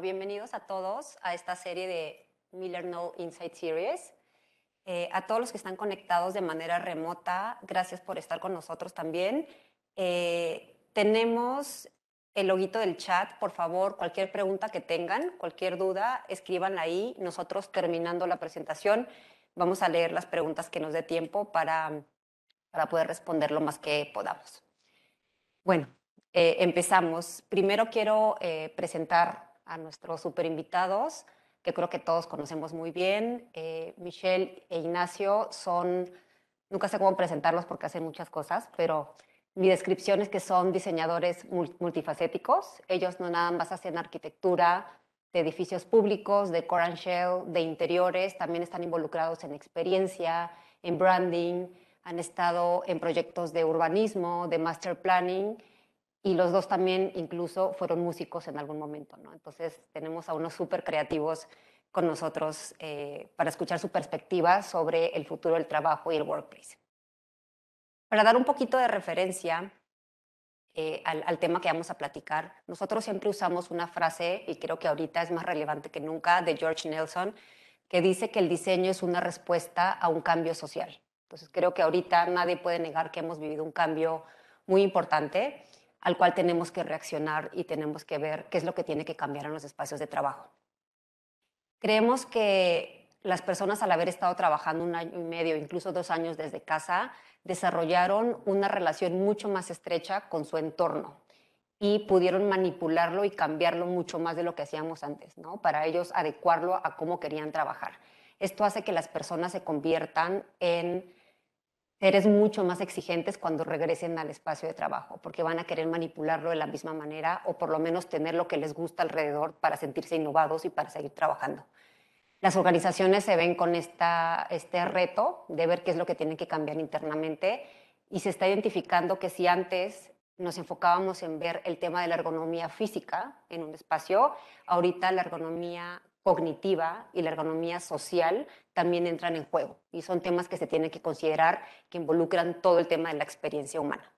bienvenidos a todos a esta serie de Miller No Insight Series. Eh, a todos los que están conectados de manera remota, gracias por estar con nosotros también. Eh, tenemos el loguito del chat, por favor, cualquier pregunta que tengan, cualquier duda, escríbanla ahí. Nosotros terminando la presentación vamos a leer las preguntas que nos dé tiempo para, para poder responder lo más que podamos. Bueno, eh, empezamos. Primero quiero presentar a nuestros super invitados, que creo que todos conocemos muy bien. Eh, Michelle e Ignacio son, nunca sé cómo presentarlos porque hacen muchas cosas, pero mi descripción es que son diseñadores multifacéticos. Ellos no nada más hacen arquitectura de edificios públicos, de core and shell, de interiores, también están involucrados en experiencia, en branding, han estado en proyectos de urbanismo, de master planning y los dos también incluso fueron músicos en algún momento, ¿no? Entonces tenemos a unos súper creativos con nosotros eh, para escuchar su perspectiva sobre el futuro del trabajo y el workplace. Para dar un poquito de referencia eh, al, tema que vamos a platicar, nosotros siempre usamos una frase, y creo que ahorita es más relevante que nunca, de George Nelson, que dice que el diseño es una respuesta a un cambio social. Entonces creo que ahorita nadie puede negar que hemos vivido un cambio muy importante al cual tenemos que reaccionar y tenemos que ver qué es lo que tiene que cambiar en los espacios de trabajo. Creemos que las personas al haber estado trabajando un año y medio, incluso dos años desde casa, desarrollaron una relación mucho más estrecha con su entorno y pudieron manipularlo y cambiarlo mucho más de lo que hacíamos antes, ¿no? Para ellos adecuarlo a cómo querían trabajar. Esto hace que las personas se conviertan en seres mucho más exigentes cuando regresen al espacio de trabajo, porque van a querer manipularlo de la misma manera o por lo menos tener lo que les gusta alrededor para sentirse innovados y para seguir trabajando. Las organizaciones se ven con este reto de ver qué es lo que tienen que cambiar internamente y se está identificando que si antes nos enfocábamos en ver el tema de la ergonomía física en un espacio, ahorita la ergonomía cognitiva y la ergonomía social también entran en juego y son temas que se tienen que considerar, que involucran todo el tema de la experiencia humana.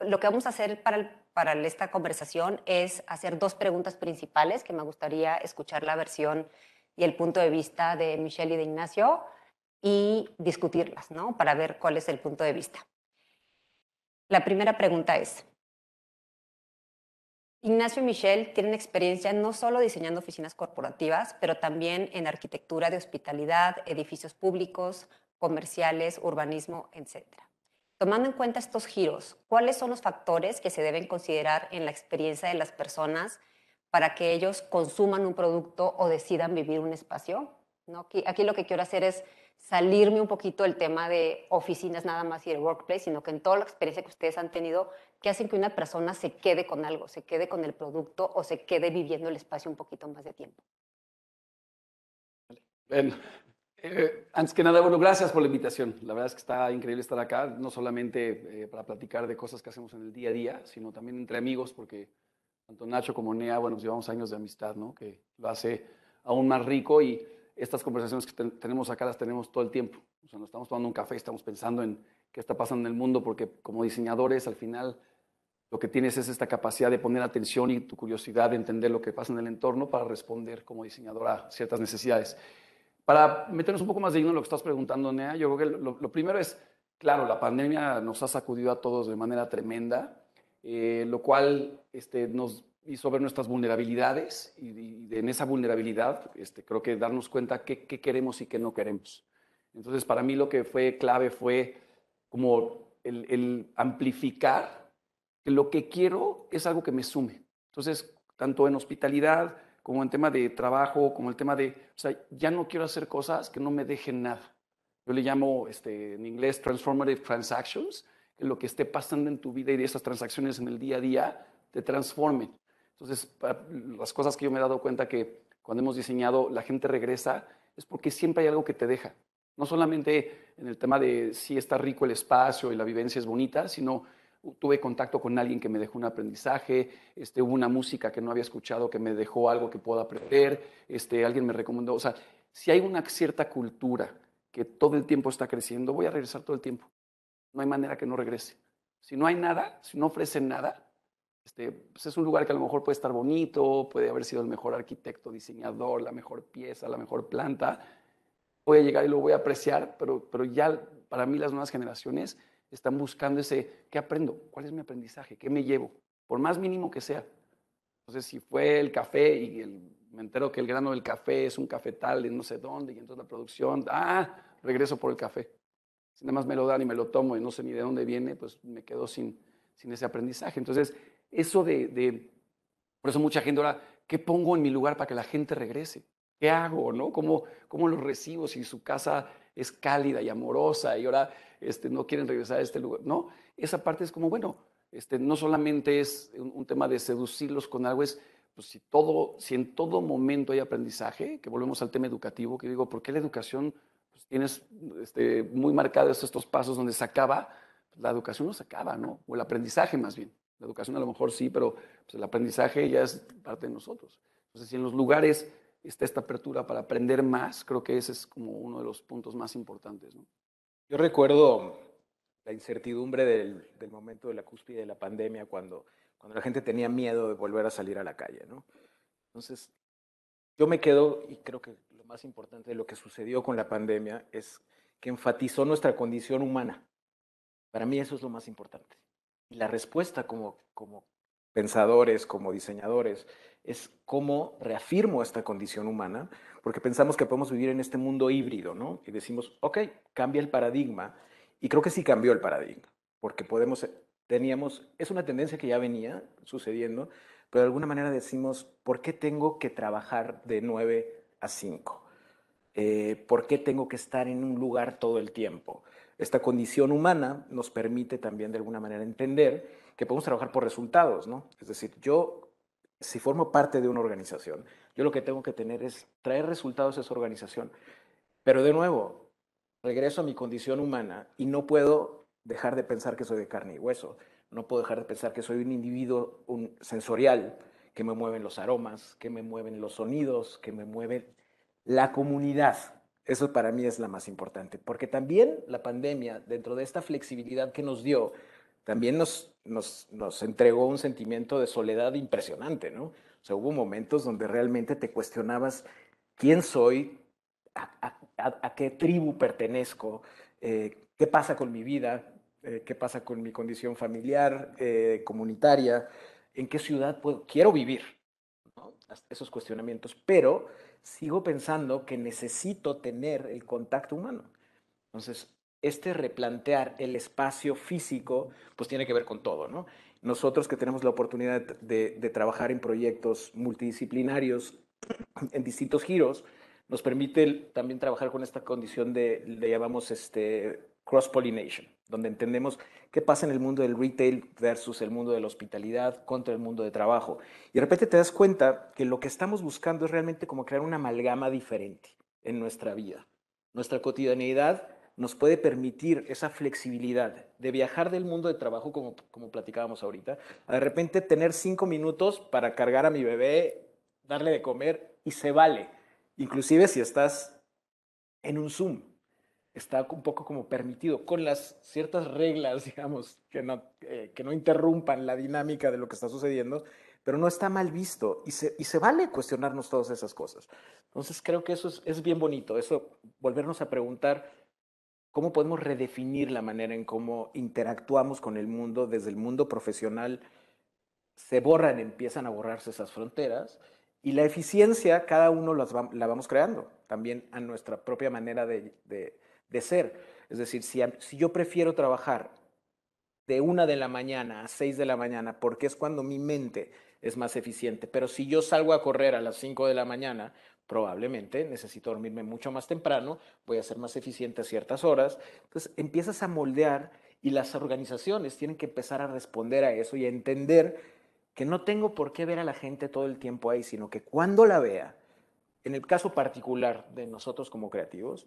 lo que vamos a hacer para, para esta conversación es hacer dos preguntas principales que me gustaría escuchar la versión y el punto de vista de Michelle y de Ignacio y discutirlas, ¿no? Para ver cuál es el punto de vista. La primera pregunta es, Ignacio y Michelle tienen experiencia no solo diseñando oficinas corporativas, pero también en arquitectura de hospitalidad, edificios públicos, comerciales, urbanismo, etc. Tomando en cuenta estos giros, ¿cuáles son los factores que se deben considerar en la experiencia de las personas para que ellos consuman un producto o decidan vivir un espacio? Aquí, aquí lo que quiero hacer es salirme un poquito del tema de oficinas nada más y el workplace, sino que en toda la experiencia que ustedes han tenido, que hacen que una persona se quede con algo, se quede con el producto o se quede viviendo el espacio un poquito más de tiempo. Em, eh, antes que nada, bueno, gracias por la invitación. La verdad es que está increíble estar acá, no solamente eh, para platicar de cosas que hacemos en el día a día, sino también entre amigos, porque tanto Nacho como Nea, bueno, pues llevamos años de amistad, ¿no? Que lo hace aún más rico y estas conversaciones que tenemos acá las tenemos todo el tiempo. O sea, nos estamos tomando un café, estamos pensando en qué está pasando en el mundo, porque como diseñadores al final lo que tienes es esta capacidad de poner atención y tu curiosidad de entender lo que pasa en el entorno para responder como diseñador a ciertas necesidades. Para meternos un poco más de lleno en lo que estás preguntando, Nea, yo creo que lo, primero es, claro, la pandemia nos ha sacudido a todos de manera tremenda, eh, lo cual este, nos hizo ver nuestras vulnerabilidades y, en esa vulnerabilidad este, creo que darnos cuenta qué, queremos y qué no queremos. Entonces, para mí lo que fue clave fue como el, el amplificar que lo que quiero es algo que me sume. Entonces, tanto en hospitalidad como en tema de trabajo, como el tema de, o sea, ya no quiero hacer cosas que no me dejen nada. Yo le llamo este, en inglés transformative transactions, que lo que esté pasando en tu vida y de esas transacciones en el día a día te transformen. Entonces, las cosas que yo me he dado cuenta que cuando hemos diseñado la gente regresa es porque siempre hay algo que te deja. No solamente en el tema de si está rico el espacio y la vivencia es bonita, sino tuve contacto con alguien que me dejó un aprendizaje, este, hubo una música que no había escuchado que me dejó algo que puedo aprender, este, alguien me recomendó, o sea, si hay una cierta cultura que todo el tiempo está creciendo, voy a regresar todo el tiempo. No hay manera que no regrese. Si no hay nada, si no ofrecen nada, este, pues es un lugar que a lo mejor puede estar bonito, puede haber sido el mejor arquitecto, diseñador, la mejor pieza, la mejor planta. Voy a llegar y lo voy a apreciar, pero ya para mí las nuevas generaciones están buscando ese, ¿qué aprendo? ¿Cuál es mi aprendizaje? ¿Qué me llevo? Por más mínimo que sea. Entonces, si fue el café y me entero que el grano del café es un cafetal de no sé dónde y entonces la producción, ah, regreso por el café. Si nada más me lo dan y me lo tomo y no sé ni de dónde viene, pues me quedo sin, sin ese aprendizaje. Entonces, eso de, por eso mucha gente ahora, ¿qué pongo en mi lugar para que la gente regrese? ¿Qué hago? ¿no? ¿Cómo, cómo los recibo si su casa es cálida y amorosa y ahora este, no quieren regresar a este lugar. No, esa parte es como, bueno, este, no solamente es un, tema de seducirlos con algo, es pues si, todo, si en todo momento hay aprendizaje, que volvemos al tema educativo, que digo, ¿por qué la educación pues, tienes este, muy marcados estos pasos donde se acaba? Pues, la educación no se acaba, ¿no? O el aprendizaje más bien. La educación a lo mejor sí, pero pues, el aprendizaje ya es parte de nosotros. Entonces, si en los lugares está esta apertura para aprender más, creo que ese es como uno de los puntos más importantes. Yo recuerdo la incertidumbre del, momento de la cúspide de la pandemia, cuando, cuando la gente tenía miedo de volver a salir a la calle. Entonces, yo me quedo, y creo que lo más importante de lo que sucedió con la pandemia es que enfatizó nuestra condición humana. Para mí eso es lo más importante. Y la respuesta como, como pensadores, como diseñadores, es cómo reafirmo esta condición humana, porque pensamos que podemos vivir en este mundo híbrido, ¿no? Y decimos, ok, cambia el paradigma, y creo que sí cambió el paradigma, porque podemos, eh, teníamos, es una tendencia que ya venía sucediendo, pero de alguna manera decimos, ¿por qué tengo que trabajar de 9 a 5? Eh, ¿Por qué tengo que estar en un lugar todo el tiempo? Esta condición humana nos permite también de alguna manera entender que podemos trabajar por resultados, ¿no? Es decir, yo, si formo parte de una organización, yo lo que tengo que tener es traer resultados a esa organización. Pero de nuevo, regreso a mi condición humana y no puedo dejar de pensar que soy de carne y hueso. No puedo dejar de pensar que soy un individuo un sensorial, que me mueven los aromas, que me mueven los sonidos, que me mueve la comunidad. Eso para mí es la más importante, porque también la pandemia, dentro de esta flexibilidad que nos dio, también nos, nos, entregó un sentimiento de soledad impresionante, ¿no? O sea, hubo momentos donde realmente te cuestionabas quién soy, a, qué tribu pertenezco, eh, qué pasa con mi vida, eh, qué pasa con mi condición familiar, eh, comunitaria, en qué ciudad quiero vivir, ¿no? esos cuestionamientos, pero sigo pensando que necesito tener el contacto humano. Entonces, este replantear el espacio físico, pues tiene que ver con todo, ¿no? Nosotros que tenemos la oportunidad de, trabajar en proyectos multidisciplinarios, en distintos giros, nos permite también trabajar con esta condición de, le llamamos este, cross-pollination, donde entendemos qué pasa en el mundo del retail versus el mundo de la hospitalidad contra el mundo de trabajo. Y de repente te das cuenta que lo que estamos buscando es realmente como crear una amalgama diferente en nuestra vida. Nuestra cotidianidad nos puede permitir esa flexibilidad de viajar del mundo de trabajo, como, como platicábamos ahorita, de repente tener cinco minutos para cargar a mi bebé, darle de comer, y se vale. Inclusive si estás en un Zoom, está un poco como permitido, con las ciertas reglas, digamos, que no, eh, que no interrumpan la dinámica de lo que está sucediendo, pero no está mal visto y se, y se vale cuestionarnos todas esas cosas. Entonces creo que eso es, es bien bonito, eso, volvernos a preguntar ¿Cómo podemos redefinir la manera en cómo interactuamos con el mundo desde el mundo profesional? Se borran, empiezan a borrarse esas fronteras y la eficiencia cada uno la vamos creando también a nuestra propia manera de, ser. Es decir, si, yo prefiero trabajar de una de la mañana a seis de la mañana, porque es cuando mi mente es más eficiente. Pero si yo salgo a correr a las cinco de la mañana, probablemente necesito dormirme mucho más temprano, voy a ser más eficiente a ciertas horas. Entonces empiezas a moldear y las organizaciones tienen que empezar a responder a eso y a entender que no tengo por qué ver a la gente todo el tiempo ahí, sino que cuando la vea, en el caso particular de nosotros como creativos,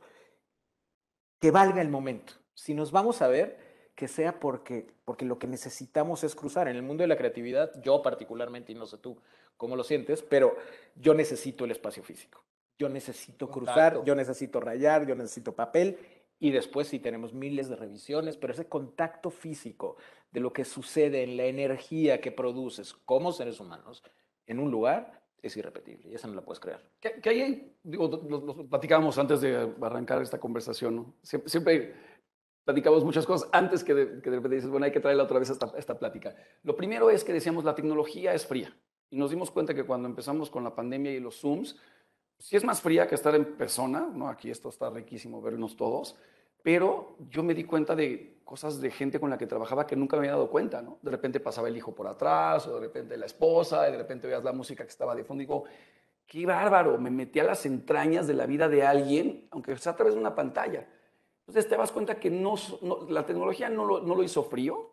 que valga el momento. Si nos vamos a ver, que sea porque, porque lo que necesitamos es cruzar. En el mundo de la creatividad, yo particularmente, y no sé tú cómo lo sientes, pero yo necesito el espacio físico. Yo necesito cruzar, yo necesito rayar, yo necesito papel. Y después sí tenemos miles de revisiones, pero ese contacto físico de lo que sucede en la energía que produces como seres humanos en un lugar es irrepetible y esa no la puedes crear. Que, hay ahí, digo, lo, platicábamos antes de arrancar esta conversación, ¿no? siempre, siempre platicamos muchas cosas antes que de, repente dices, bueno, hay que traerla otra vez esta, plática. Lo primero es que decíamos, la tecnología es fría. Y nos dimos cuenta que cuando empezamos con la pandemia y los Zooms, sí es más fría que estar en persona, ¿no? Aquí esto está riquísimo, vernos todos. Pero yo me di cuenta de cosas de gente con la que trabajaba que nunca me había dado cuenta, ¿no? De repente pasaba el hijo por atrás, o de repente la esposa, y de repente veías la música que estaba de fondo y digo, qué bárbaro, me metí a las entrañas de la vida de alguien, aunque sea a través de una pantalla. Entonces te das cuenta que no, la tecnología no lo, hizo frío,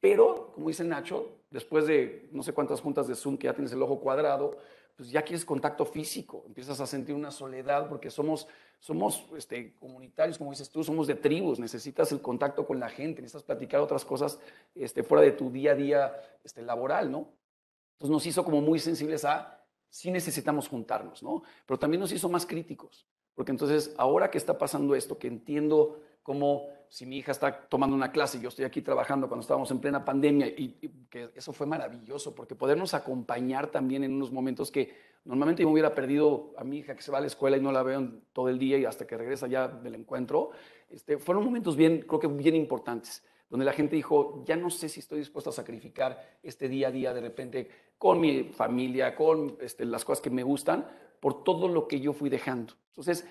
pero como dice Nacho, después de no sé cuántas juntas de Zoom que ya tienes el ojo cuadrado, pues ya quieres contacto físico, empiezas a sentir una soledad porque somos, somos este, comunitarios, como dices tú, somos de tribus, necesitas el contacto con la gente, necesitas platicar otras cosas este, fuera de tu día a día este, laboral, ¿no? Entonces nos hizo como muy sensibles a si necesitamos juntarnos, ¿no? Pero también nos hizo más críticos. Porque entonces, ahora que está pasando esto, que entiendo cómo si mi hija está tomando una clase y yo estoy aquí trabajando cuando estábamos en plena pandemia, y, que eso fue maravilloso, porque podernos acompañar también en unos momentos que normalmente yo me hubiera perdido a mi hija que se va a la escuela y no la veo todo el día y hasta que regresa ya del encuentro, este, fueron momentos bien, creo que bien importantes donde la gente dijo, ya no sé si estoy dispuesto a sacrificar este día a día de repente con mi familia, con este, las cosas que me gustan, por todo lo que yo fui dejando. Entonces,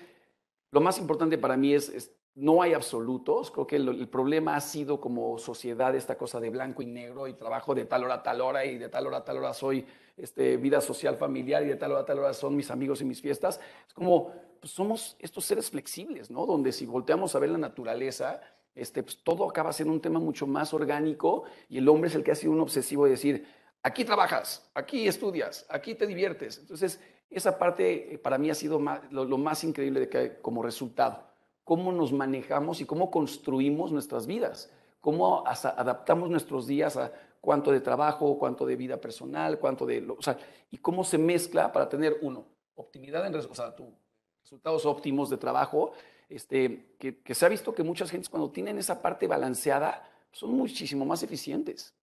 lo más importante para mí es, no hay absolutos. Creo que el, problema ha sido como sociedad esta cosa de blanco y negro y trabajo de tal hora a tal hora y de tal hora a tal hora soy este, vida social familiar y de tal hora a tal hora son mis amigos y mis fiestas. Es como pues somos estos seres flexibles, ¿no? Donde si volteamos a ver la naturaleza, este, pues, todo acaba siendo un tema mucho más orgánico y el hombre es el que ha sido un obsesivo de decir, aquí trabajas, aquí estudias, aquí te diviertes. Entonces, esa parte eh, para mí ha sido lo, más increíble de que, como resultado, cómo nos manejamos y cómo construimos nuestras vidas, cómo adaptamos nuestros días a cuánto de trabajo, cuánto de vida personal, cuánto de... O sea, y cómo se mezcla para tener, uno, optimidad en o sea, resultados óptimos de trabajo, este, que, se ha visto que muchas gentes cuando tienen esa parte balanceada son muchísimo más eficientes.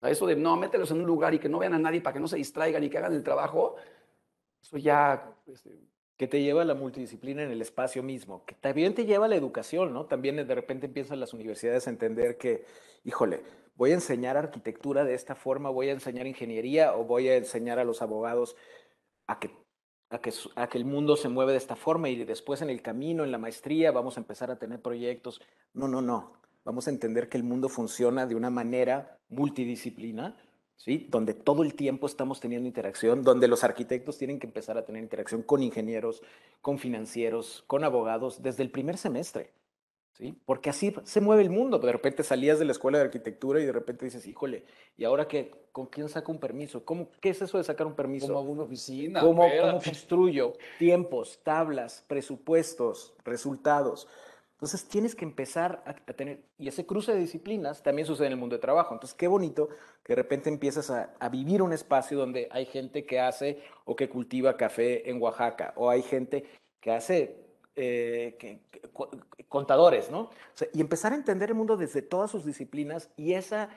a eso de no, mételos en un lugar y que no vean a nadie para que no se distraigan y que hagan el trabajo, eso ya pues, eh, que te lleva la multidisciplina en el espacio mismo, que también te lleva la educación, ¿no? También eh, de repente empiezan las universidades a entender que, híjole, voy a enseñar arquitectura de esta forma, voy a enseñar ingeniería o voy a enseñar a los abogados a que, a que, a que el mundo se mueve de esta forma y después en el camino, en la maestría, vamos a empezar a tener proyectos. No, no, no. Vamos a entender que el mundo funciona de una manera multidisciplina ¿sí? donde todo el tiempo estamos teniendo interacción, donde los arquitectos tienen que empezar a tener interacción con ingenieros, con financieros, con abogados, desde el primer semestre. ¿Sí? Porque así se mueve el mundo. De repente salías de la escuela de arquitectura y de repente dices, híjole, ¿y ahora qué? ¿Con quién saco un permiso? ¿Cómo, ¿Qué es eso de sacar un permiso? ¿Cómo hago una oficina? ¿Cómo, ¿Cómo construyo? Tiempos, tablas, presupuestos, resultados. Entonces tienes que empezar a, tener, y ese cruce de disciplinas también sucede en el mundo de trabajo. Entonces qué bonito que de repente empiezas a, vivir un espacio donde hay gente que hace o que cultiva café en Oaxaca, o hay gente que hace eh, contadores, ¿no? y empezar a entender el mundo desde todas sus disciplinas y esa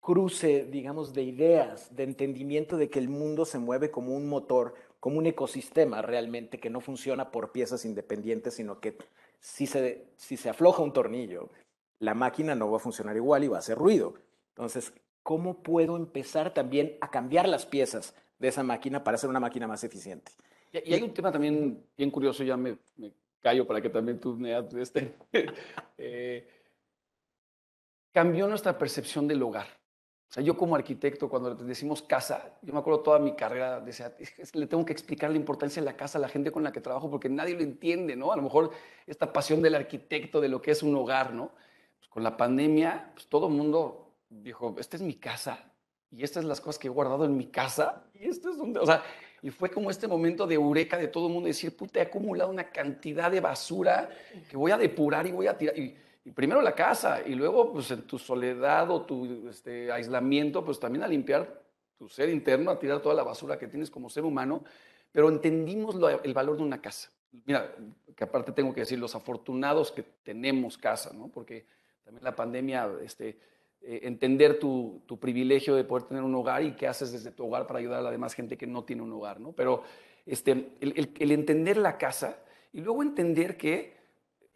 cruce, digamos, de ideas, de entendimiento de que el mundo se mueve como un motor, como un ecosistema realmente que no funciona por piezas independientes, sino que si se, afloja un tornillo, la máquina no va a funcionar igual y va a hacer ruido. Entonces, ¿cómo puedo empezar también a cambiar las piezas de esa máquina para hacer una máquina más eficiente? Y, hay un tema también bien curioso, ya me, callo para que también tú me este, eh, cambió nuestra percepción del hogar. O sea, yo como arquitecto, cuando decimos casa, yo me acuerdo toda mi carrera, le tengo que explicar la importancia de la casa a la gente con la que trabajo porque nadie lo entiende, ¿no? A lo mejor esta pasión del arquitecto, de lo que es un hogar, ¿no? Pues con la pandemia, pues todo el mundo dijo, esta es mi casa y estas son las cosas que he guardado en mi casa y esto es donde, o sea, y fue como este momento de eureka de todo el mundo decir, puta, he acumulado una cantidad de basura que voy a depurar y voy a tirar. Y, primero la casa y luego pues en tu soledad o tu este, aislamiento, pues también a limpiar tu ser interno, a tirar toda la basura que tienes como ser humano, pero entendimos el valor de una casa. Mira, que aparte tengo que decir, los afortunados que tenemos casa, ¿no? Porque también la pandemia, este, eh, entender tu, privilegio de poder tener un hogar y qué haces desde tu hogar para ayudar a la demás gente que no tiene un hogar, ¿no? Pero este, el entender la casa y luego entender que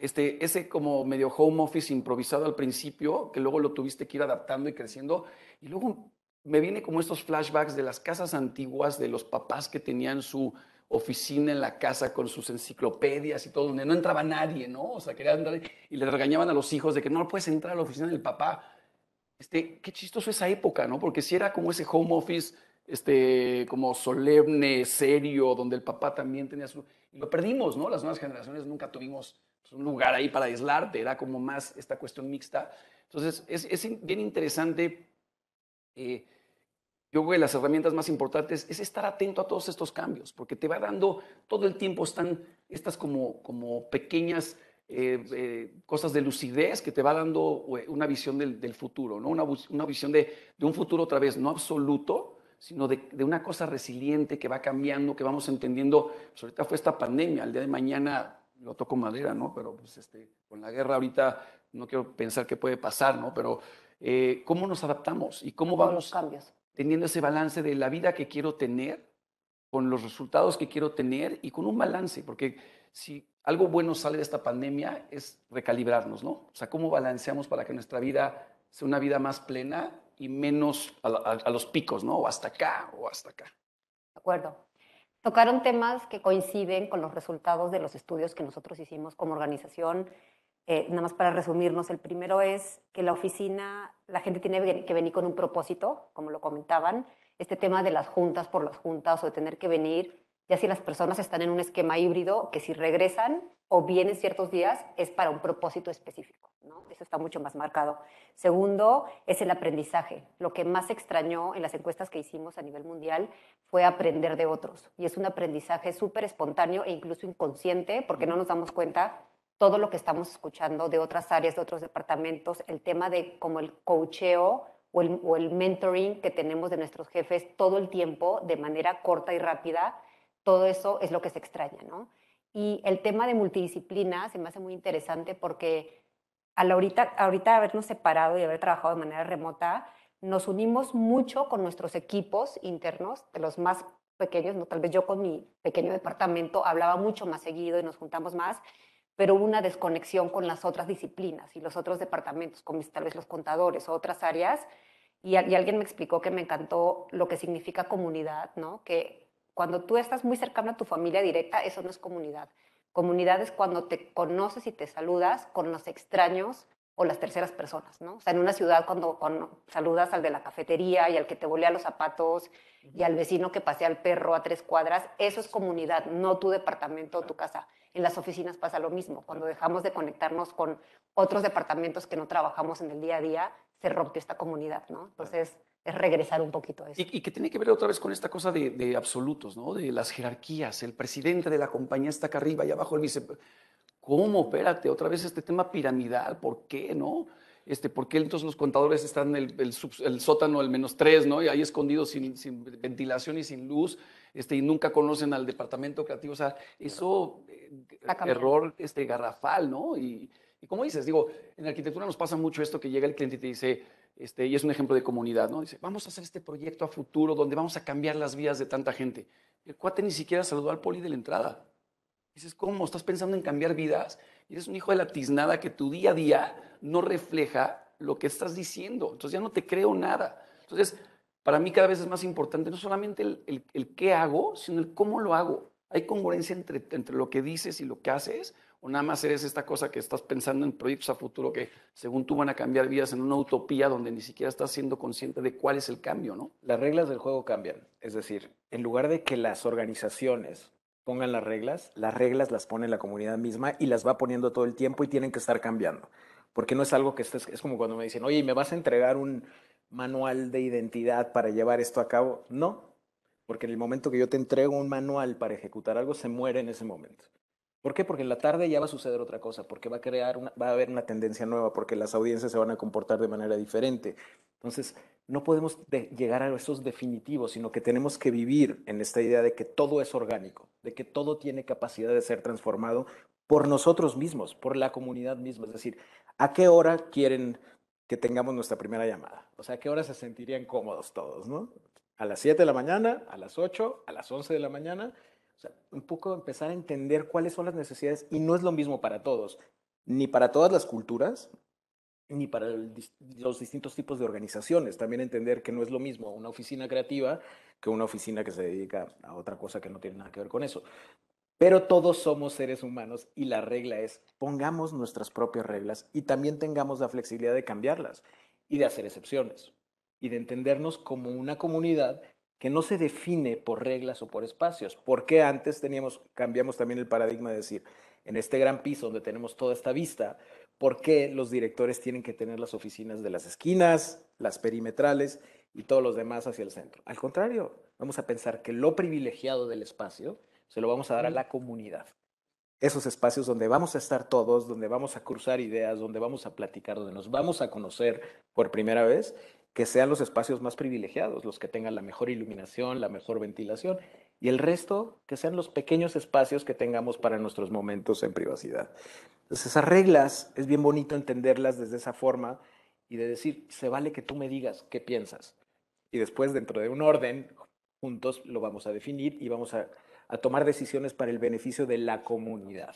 este, ese como medio home office improvisado al principio, que luego lo tuviste que ir adaptando y creciendo, y luego me viene como estos flashbacks de las casas antiguas, de los papás que tenían su oficina en la casa con sus enciclopedias y todo, donde no entraba nadie, ¿no? O sea, querían entrar y le regañaban a los hijos de que no puedes entrar a la oficina del papá. Este, qué chistoso esa época, ¿no? Porque si era como ese home office, este, como solemne, serio, donde el papá también tenía su lo perdimos, ¿no? Las nuevas generaciones nunca tuvimos pues, un lugar ahí para aislarte, era como más esta cuestión mixta. Entonces, es, bien interesante. Eh, yo creo que las herramientas más importantes es estar atento a todos estos cambios, porque te va dando todo el tiempo están estas como, como pequeñas eh, eh, cosas de lucidez que te va dando una visión del, futuro, ¿no? una, visión de, de, un futuro otra vez no absoluto, sino de, una cosa resiliente que va cambiando, que vamos entendiendo. Pues ahorita fue esta pandemia, al día de mañana lo toco madera, ¿no? Pero pues este, con la guerra ahorita no quiero pensar qué puede pasar, ¿no? Pero eh, cómo nos adaptamos y cómo vamos los cambios. teniendo ese balance de la vida que quiero tener, con los resultados que quiero tener y con un balance, porque si algo bueno sale de esta pandemia es recalibrarnos, ¿no? O sea, cómo balanceamos para que nuestra vida sea una vida más plena y menos a, los picos, ¿no? O hasta acá, o hasta acá. De acuerdo. Tocaron temas que coinciden con los resultados de los estudios que nosotros hicimos como organización. Eh, nada más para resumirnos, el primero es que la oficina, la gente tiene que venir con un propósito, como lo comentaban, este tema de las juntas por las juntas o de tener que venir, ya si las personas están en un esquema híbrido, que si regresan o bien en ciertos días es para un propósito específico. ¿no? Eso está mucho más marcado. Segundo, es el aprendizaje. Lo que más extrañó en las encuestas que hicimos a nivel mundial fue aprender de otros. Y es un aprendizaje súper espontáneo e incluso inconsciente, porque no nos damos cuenta todo lo que estamos escuchando de otras áreas, de otros departamentos, el tema de como el coacheo o el, o el mentoring que tenemos de nuestros jefes todo el tiempo, de manera corta y rápida, todo eso es lo que se extraña, ¿no? Y el tema de multidisciplina se me hace muy interesante porque a la ahorita, ahorita habernos separado y haber trabajado de manera remota, nos unimos mucho con nuestros equipos internos, de los más pequeños, ¿no? tal vez yo con mi pequeño departamento hablaba mucho más seguido y nos juntamos más, pero hubo una desconexión con las otras disciplinas y los otros departamentos, como tal vez los contadores o otras áreas. Y, y alguien me explicó que me encantó lo que significa comunidad, ¿no? que cuando tú estás muy cercano a tu familia directa, eso no es comunidad. Comunidad es cuando te conoces y te saludas con los extraños o las terceras personas, ¿no? O sea, en una ciudad cuando, saludas al de la cafetería y al que te volea los zapatos y al vecino que pasea al perro a tres cuadras, eso es comunidad, no tu departamento o tu casa. En las oficinas pasa lo mismo, cuando dejamos de conectarnos con otros departamentos que no trabajamos en el día a día, se rompe esta comunidad, ¿no? Entonces es regresar un poquito a eso. Y, que tiene que ver otra vez con esta cosa de, absolutos, ¿no? De las jerarquías. El presidente de la compañía está acá arriba y abajo el dice, ¿Cómo? Espérate, otra vez este tema piramidal. ¿Por qué, no? Este, ¿Por qué entonces los contadores están en el, sótano, el menos tres, ¿no? Y ahí escondidos sin, ventilación y sin luz, este, y nunca conocen al departamento creativo. O sea, eso, eh, error este, garrafal, ¿no? Y, y como dices, digo, en arquitectura nos pasa mucho esto que llega el cliente y te dice, este, y es un ejemplo de comunidad, ¿no? Dice, vamos a hacer este proyecto a futuro donde vamos a cambiar las vidas de tanta gente. El cuate ni siquiera saludó al poli de la entrada. Dices, ¿cómo? ¿Estás pensando en cambiar vidas? Y eres un hijo de la tiznada que tu día a día no refleja lo que estás diciendo. Entonces ya no te creo nada. Entonces, para mí cada vez es más importante no solamente el, el, qué hago, sino el cómo lo hago. Hay congruencia entre lo que dices y lo que haces o nada más eres esta cosa que estás pensando en proyectos a futuro que según tú van a cambiar vidas en una utopía donde ni siquiera estás siendo consciente de cuál es el cambio, ¿no? Las reglas del juego cambian, es decir, en lugar de que las organizaciones pongan las reglas, las reglas las pone la comunidad misma y las va poniendo todo el tiempo y tienen que estar cambiando, porque no es algo que es como cuando me dicen, oye, ¿me vas a entregar un manual de identidad para llevar esto a cabo? No, porque en el momento que yo te entrego un manual para ejecutar algo, se muere en ese momento. ¿Por qué? Porque en la tarde ya va a suceder otra cosa, porque va a crear va a haber una tendencia nueva, porque las audiencias se van a comportar de manera diferente. Entonces, no podemos llegar a esos definitivos, sino que tenemos que vivir en esta idea de que todo es orgánico, de que todo tiene capacidad de ser transformado por nosotros mismos, por la comunidad misma. Es decir, ¿a qué hora quieren que tengamos nuestra primera llamada? O sea, ¿a qué hora se sentirían cómodos todos, no? ¿A las 7 de la mañana? ¿A las 8? ¿A las 11 de la mañana? O sea, un poco empezar a entender cuáles son las necesidades y no es lo mismo para todos, ni para todas las culturas, ni para los distintos tipos de organizaciones. También entender que no es lo mismo una oficina creativa que una oficina que se dedica a otra cosa que no tiene nada que ver con eso. Pero todos somos seres humanos y la regla es pongamos nuestras propias reglas y también tengamos la flexibilidad de cambiarlas y de hacer excepciones y de entendernos como una comunidad que no se define por reglas o por espacios. Porque antes teníamos, cambiamos también el paradigma de decir, en este gran piso donde tenemos toda esta vista, ¿por qué los directores tienen que tener las oficinas de las esquinas, las perimetrales y todos los demás hacia el centro? Al contrario, vamos a pensar que lo privilegiado del espacio se lo vamos a dar a la comunidad. Esos espacios donde vamos a estar todos, donde vamos a cruzar ideas, donde vamos a platicar, donde nos vamos a conocer por primera vez que sean los espacios más privilegiados, los que tengan la mejor iluminación, la mejor ventilación, y el resto que sean los pequeños espacios que tengamos para nuestros momentos en privacidad. Entonces esas reglas es bien bonito entenderlas desde esa forma y de decir, se vale que tú me digas qué piensas. Y después dentro de un orden, juntos lo vamos a definir y vamos a, tomar decisiones para el beneficio de la comunidad,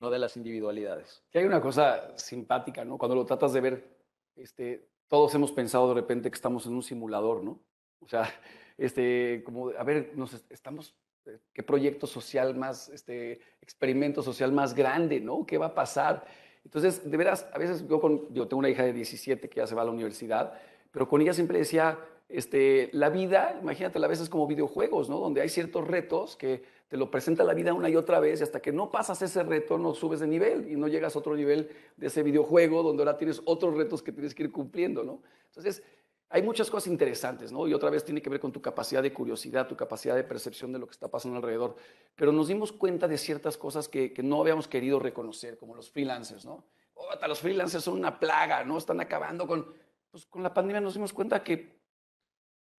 no de las individualidades. Y hay una cosa simpática, ¿no? Cuando lo tratas de ver este, todos hemos pensado de repente que estamos en un simulador, ¿no? O sea, este, como, a ver, nos estamos, eh, ¿qué proyecto social más, este, experimento social más grande, ¿no? ¿Qué va a pasar? Entonces, de veras, a veces yo, yo tengo una hija de 17 que ya se va a la universidad, pero con ella siempre decía, este, la vida, imagínate, a veces es como videojuegos, ¿no? Donde hay ciertos retos que te lo presenta la vida una y otra vez y hasta que no pasas ese reto no subes de nivel y no llegas a otro nivel de ese videojuego donde ahora tienes otros retos que tienes que ir cumpliendo, ¿no? Entonces, hay muchas cosas interesantes, ¿no? Y otra vez tiene que ver con tu capacidad de curiosidad, tu capacidad de percepción de lo que está pasando alrededor. Pero nos dimos cuenta de ciertas cosas que, no habíamos querido reconocer, como los freelancers, ¿no? Oh, hasta los freelancers son una plaga, ¿no? Están acabando con... Pues con la pandemia nos dimos cuenta que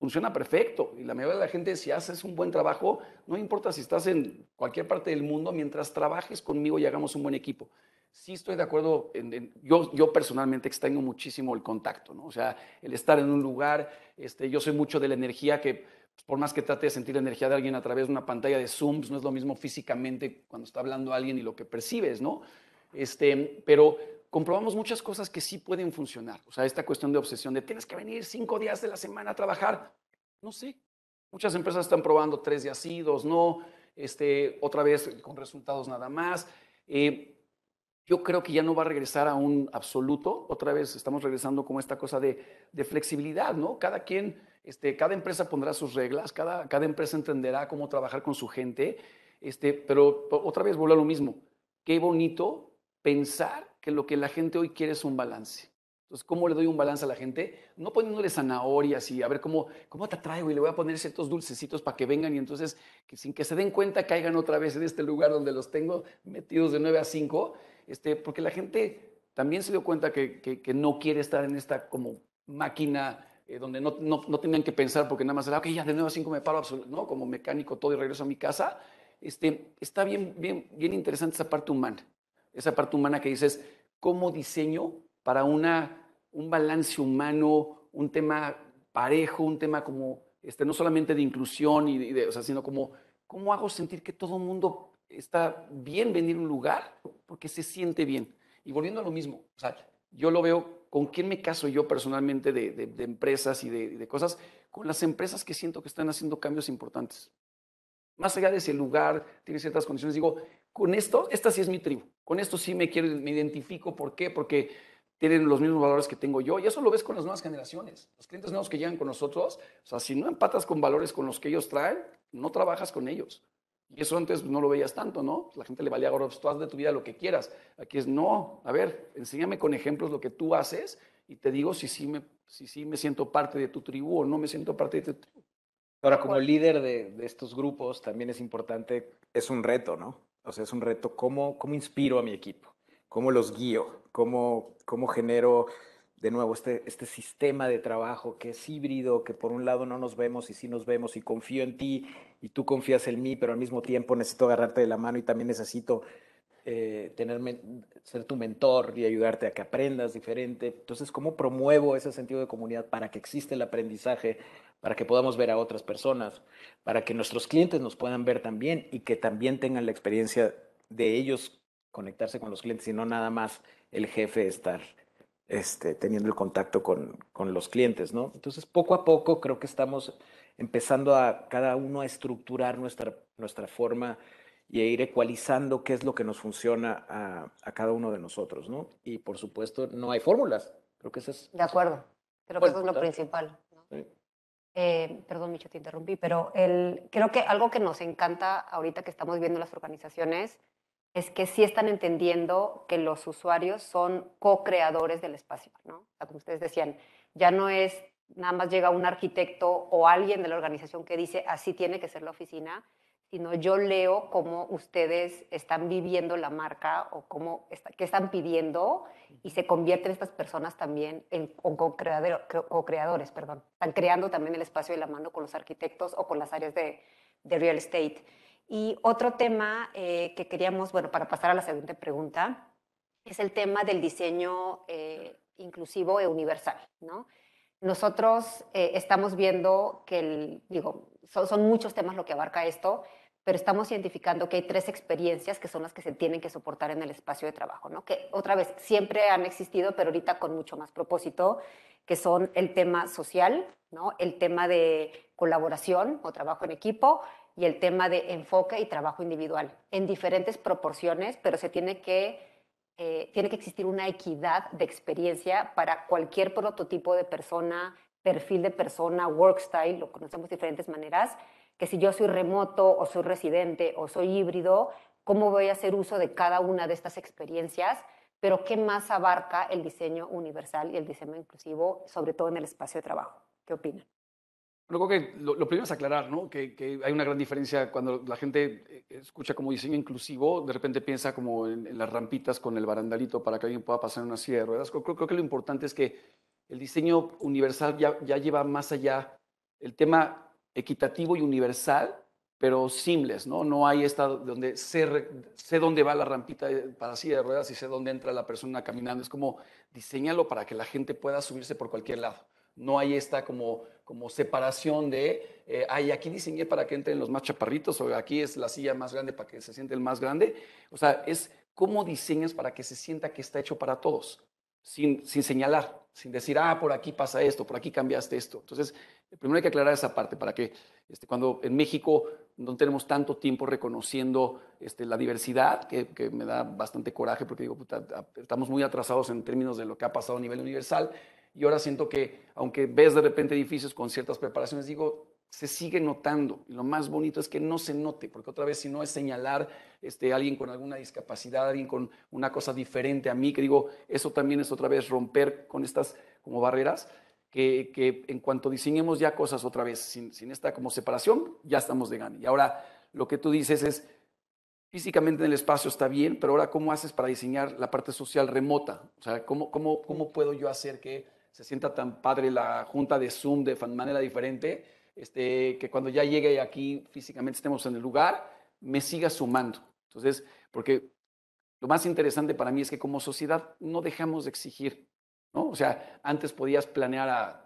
funciona perfecto. Y la mayoría de la gente, si haces un buen trabajo, no importa si estás en cualquier parte del mundo, mientras trabajes conmigo y hagamos un buen equipo. Sí estoy de acuerdo, en, yo, yo personalmente extraño muchísimo el contacto, ¿no? O sea, el estar en un lugar, este, yo soy mucho de la energía que, pues, por más que trate de sentir la energía de alguien a través de una pantalla de Zoom, no es lo mismo físicamente cuando está hablando alguien y lo que percibes, ¿no? Este, pero comprobamos muchas cosas que sí pueden funcionar. O sea, esta cuestión de obsesión de tienes que venir cinco días de la semana a trabajar. No sé. Muchas empresas están probando tres días sí, dos no, este, otra vez con resultados nada más. Eh, yo creo que ya no va a regresar a un absoluto. Otra vez estamos regresando como esta cosa de, de flexibilidad, ¿no? Cada quien, este, cada empresa pondrá sus reglas, cada, cada empresa entenderá cómo trabajar con su gente. Este, pero otra vez vuelvo a lo mismo. Qué bonito pensar que lo que la gente hoy quiere es un balance. Entonces, ¿cómo le doy un balance a la gente? No poniéndole zanahorias y a ver cómo, cómo te traigo y le voy a poner ciertos dulcecitos para que vengan y entonces, que sin que se den cuenta, caigan otra vez en este lugar donde los tengo metidos de 9 a 5, este, porque la gente también se dio cuenta que, que, no quiere estar en esta como máquina eh, donde no, no, tenían que pensar porque nada más era, ok, ya de 9 a 5 me paro, ¿no? como mecánico todo y regreso a mi casa. Este, está bien, bien, bien interesante esa parte humana esa parte humana que dices, ¿cómo diseño para una, un balance humano, un tema parejo, un tema como, este, no solamente de inclusión, y de, o sea, sino como, ¿cómo hago sentir que todo el mundo está bien venir a un lugar porque se siente bien? Y volviendo a lo mismo, o sea, yo lo veo con quién me caso yo personalmente de, de, empresas y de, de, cosas, con las empresas que siento que están haciendo cambios importantes. Más allá de ese lugar tiene ciertas condiciones, digo, con esto, esta sí es mi tribu. Con esto sí me identifico. ¿Por qué? Porque tienen los mismos valores que tengo yo. Y eso lo ves con las nuevas generaciones. Los clientes nuevos que llegan con nosotros, o sea, si no empatas con valores con los que ellos traen, no trabajas con ellos. Y eso antes no lo veías tanto, ¿no? La gente le valía a pues, tú haz de tu vida lo que quieras. Aquí es, no, a ver, enséñame con ejemplos lo que tú haces y te digo si sí me, si, sí me siento parte de tu tribu o no me siento parte de tu tribu. Ahora, como líder de estos grupos, también es importante, es un reto, ¿no? O sea, es un reto cómo, cómo inspiro a mi equipo, cómo los guío, cómo, cómo genero de nuevo este, este sistema de trabajo que es híbrido, que por un lado no nos vemos y sí nos vemos y confío en ti y tú confías en mí, pero al mismo tiempo necesito agarrarte de la mano y también necesito eh, tenerme, ser tu mentor y ayudarte a que aprendas diferente. Entonces, ¿cómo promuevo ese sentido de comunidad para que exista el aprendizaje, para que podamos ver a otras personas, para que nuestros clientes nos puedan ver también y que también tengan la experiencia de ellos conectarse con los clientes y no nada más el jefe estar este, teniendo el contacto con, los clientes, ¿no? Entonces, poco a poco creo que estamos empezando a cada uno a estructurar nuestra, nuestra forma y a ir ecualizando qué es lo que nos funciona a, cada uno de nosotros, ¿no? Y por supuesto, no hay fórmulas. Creo que eso es... De acuerdo. Creo que eso es lo principal. ¿no? Eh, perdón, Micho, te interrumpí, pero creo que algo que nos encanta ahorita que estamos viendo las organizaciones es que sí están entendiendo que los usuarios son co-creadores del espacio, ¿no? como ustedes decían, ya no es nada más llega un arquitecto o alguien de la organización que dice así tiene que ser la oficina, sino yo leo cómo ustedes están viviendo la marca o cómo qué están pidiendo y se convierten estas personas también en co-creadores, perdón. Están creando también el espacio de la mano con los arquitectos o con las áreas de, de real estate. Y otro tema eh, que queríamos, bueno, para pasar a la siguiente pregunta, es el tema del diseño eh, inclusivo e universal, Nosotros eh, estamos viendo que, digo, son, muchos temas lo que abarca esto, pero estamos identificando que hay tres experiencias que son las que se tienen que soportar en el espacio de trabajo, ¿no? que otra vez siempre han existido, pero ahorita con mucho más propósito, que son el tema social, ¿no? el tema de colaboración o trabajo en equipo y el tema de enfoque y trabajo individual, en diferentes proporciones, pero se tiene que, eh, tiene que existir una equidad de experiencia para cualquier prototipo de persona, perfil de persona, work style, lo conocemos de diferentes maneras, que si yo soy remoto o soy residente o soy híbrido, cómo voy a hacer uso de cada una de estas experiencias, pero qué más abarca el diseño universal y el diseño inclusivo, sobre todo en el espacio de trabajo. ¿Qué opinan? creo que lo, primero es aclarar, ¿no? Que, hay una gran diferencia cuando la gente eh, escucha como diseño inclusivo, de repente piensa como en, las rampitas con el barandalito para que alguien pueda pasar en una silla de ruedas. Creo, que lo importante es que el diseño universal ya, ya lleva más allá. El tema equitativo y universal, pero simples, ¿no? No hay esta donde sé, sé dónde va la rampita eh, para silla de ruedas y sé dónde entra la persona caminando. Es como diseñalo para que la gente pueda subirse por cualquier lado. No hay esta como, como separación de, eh, ay, aquí diseñé para que entren los más chaparritos o aquí es la silla más grande para que se siente el más grande. O sea, es cómo diseñas para que se sienta que está hecho para todos, sin, sin señalar, sin decir, ah, por aquí pasa esto, por aquí cambiaste esto. Entonces, Primero hay que aclarar esa parte para que este, cuando en México no tenemos tanto tiempo reconociendo este, la diversidad, que, me da bastante coraje porque digo, estamos muy atrasados en términos de lo que ha pasado a nivel universal. Y ahora siento que, aunque ves de repente edificios con ciertas preparaciones, digo, se sigue notando. Y lo más bonito es que no se note, porque otra vez, si no es señalar este, a alguien con alguna discapacidad, a alguien con una cosa diferente a mí, que digo, eso también es otra vez romper con estas como barreras que, en cuanto diseñemos ya cosas otra vez, sin, esta como separación, ya estamos de gana. Y ahora lo que tú dices es, físicamente en el espacio está bien, pero ahora cómo haces para diseñar la parte social remota? O sea, ¿cómo, cómo, puedo yo hacer que se sienta tan padre la junta de Zoom de manera diferente, este, que cuando ya llegue aquí físicamente estemos en el lugar, me siga sumando? Entonces, porque lo más interesante para mí es que como sociedad no dejamos de exigir o sea, antes podías planear a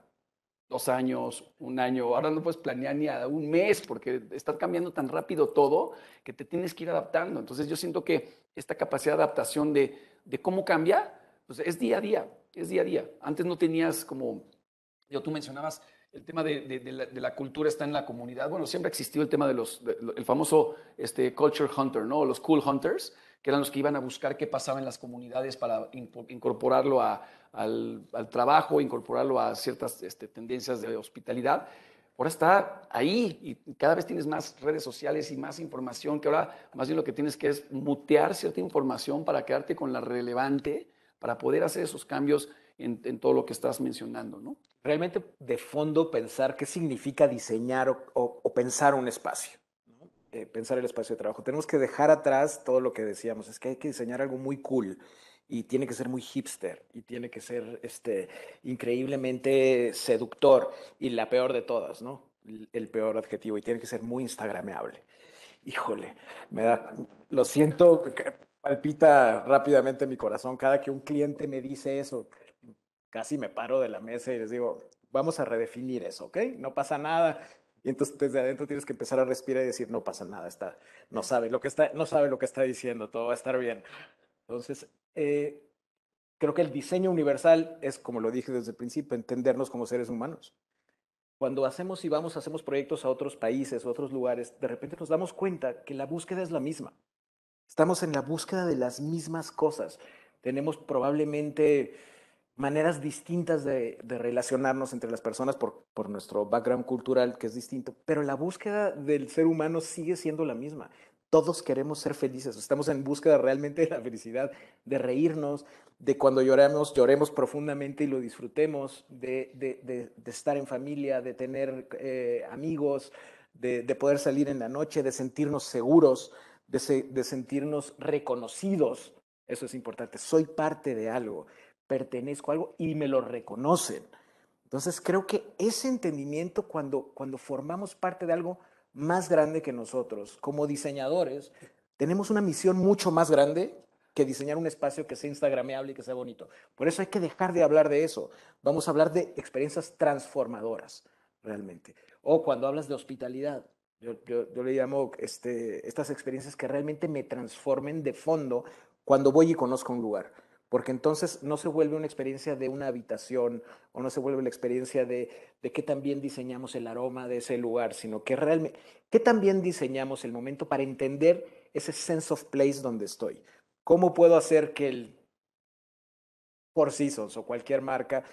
dos años, un año, ahora no puedes planear ni a un mes porque está cambiando tan rápido todo que te tienes que ir adaptando. Entonces yo siento que esta capacidad de adaptación de, cómo cambia, pues, es día a día, es día a día. Antes no tenías como, yo tú mencionabas, el tema de, la, cultura está en la comunidad. Bueno, siempre ha existido el tema de los, el famoso este, culture hunter, ¿no? Los cool hunters, que eran los que iban a buscar qué pasaba en las comunidades para incorporarlo al, al, trabajo, incorporarlo a ciertas este, tendencias de hospitalidad. Ahora está ahí y cada vez tienes más redes sociales y más información que ahora más bien lo que tienes que es mutear cierta información para quedarte con la relevante, para poder hacer esos cambios en, todo lo que estás mencionando, ¿no? Realmente de fondo pensar qué significa diseñar o, o pensar un espacio. Eh, pensar el espacio de trabajo. Tenemos que dejar atrás todo lo que decíamos. Es que hay que diseñar algo muy cool y tiene que ser muy hipster y tiene que ser este, increíblemente seductor y la peor de todas, ¿no? El peor adjetivo y tiene que ser muy instagrameable. Híjole, me da, lo siento, palpita rápidamente mi corazón cada que un cliente me dice eso. Casi me paro de la mesa y les digo, vamos a redefinir eso, ¿ok? No pasa nada, y entonces desde adentro tienes que empezar a respirar y decir, no pasa nada, está, no sabe lo que está, no sabe lo que está diciendo, todo va a estar bien. Entonces, eh, creo que el diseño universal es, como lo dije desde el principio, entendernos como seres humanos. Cuando hacemos y vamos, hacemos proyectos a otros países, a otros lugares, de repente nos damos cuenta que la búsqueda es la misma. Estamos en la búsqueda de las mismas cosas. Tenemos probablemente maneras distintas de, relacionarnos entre las personas por, nuestro background cultural que es distinto, pero la búsqueda del ser humano sigue siendo la misma. Todos queremos ser felices, estamos en búsqueda realmente de la felicidad, de reírnos, de cuando lloremos lloremos profundamente y lo disfrutemos, de, estar en familia, de tener eh, amigos, de, poder salir en la noche, de sentirnos seguros, de, sentirnos reconocidos. Eso es importante. Soy parte de algo pertenezco a algo y me lo reconocen. Entonces creo que ese entendimiento cuando, cuando formamos parte de algo más grande que nosotros, como diseñadores, tenemos una misión mucho más grande que diseñar un espacio que sea instagrameable y que sea bonito. Por eso hay que dejar de hablar de eso. Vamos a hablar de experiencias transformadoras, realmente. O cuando hablas de hospitalidad, yo, le llamo este, estas experiencias que realmente me transformen de fondo cuando voy y conozco un lugar porque entonces no se vuelve una experiencia de una habitación o no se vuelve la experiencia de, de qué también diseñamos el aroma de ese lugar, sino que realmente, qué también diseñamos el momento para entender ese sense of place donde estoy. ¿Cómo puedo hacer que el Four Seasons o cualquier marca,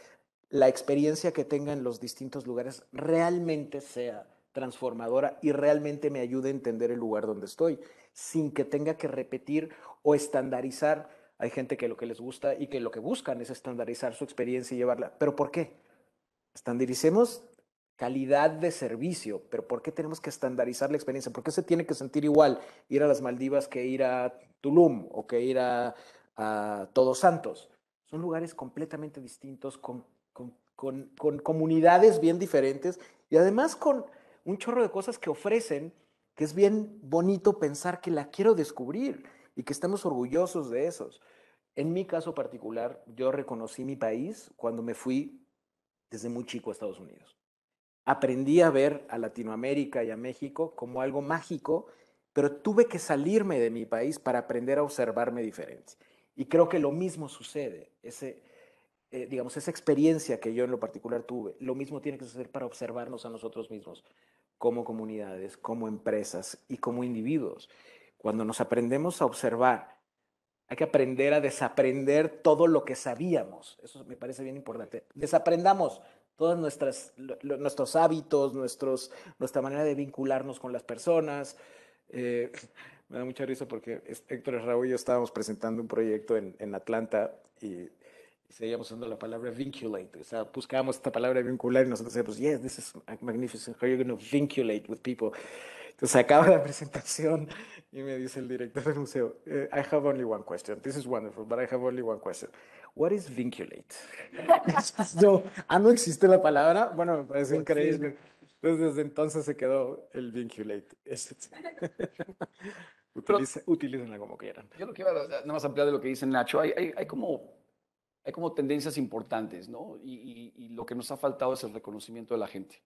la experiencia que tenga en los distintos lugares realmente sea transformadora y realmente me ayude a entender el lugar donde estoy, sin que tenga que repetir o estandarizar hay gente que lo que les gusta y que lo que buscan es estandarizar su experiencia y llevarla. ¿Pero por qué? Estandaricemos calidad de servicio, pero ¿por qué tenemos que estandarizar la experiencia? ¿Por qué se tiene que sentir igual ir a las Maldivas que ir a Tulum o que ir a, Todos Santos? Son lugares completamente distintos, con comunidades bien diferentes y además con un chorro de cosas que ofrecen, que es bien bonito pensar que la quiero descubrir y que estamos orgullosos de esos. En mi caso particular, yo reconocí mi país cuando me fui desde muy chico a Estados Unidos. Aprendí a ver a Latinoamérica y a México como algo mágico, pero tuve que salirme de mi país para aprender a observarme diferente. Y creo que lo mismo sucede, ese, eh, digamos, esa experiencia que yo en lo particular tuve, lo mismo tiene que suceder para observarnos a nosotros mismos como comunidades, como empresas y como individuos. Cuando nos aprendemos a observar, hay que aprender a desaprender todo lo que sabíamos. Eso me parece bien importante. Desaprendamos todos nuestros hábitos, nuestros, nuestra manera de vincularnos con las personas. Eh, me da mucha risa porque Héctor Raúl y yo estábamos presentando un proyecto en, Atlanta y seguíamos usando la palabra vinculate. O sea, buscábamos esta palabra vincular y nosotros decíamos, yes, this is magnificent, how you going to vinculate with people. Entonces acaba la presentación y me dice el director del museo, eh, I have only one question. This is wonderful, but I have only one question. What is vinculate? Yo, ah, no existe la palabra. Bueno, me parece pues increíble. Entonces, desde entonces se quedó el vinculate. utilícenla como quieran. Yo lo que iba a nada más ampliar de lo que dice Nacho, hay, hay, como hay como tendencias importantes, ¿no? Y, y, lo que nos ha faltado es el reconocimiento de la gente.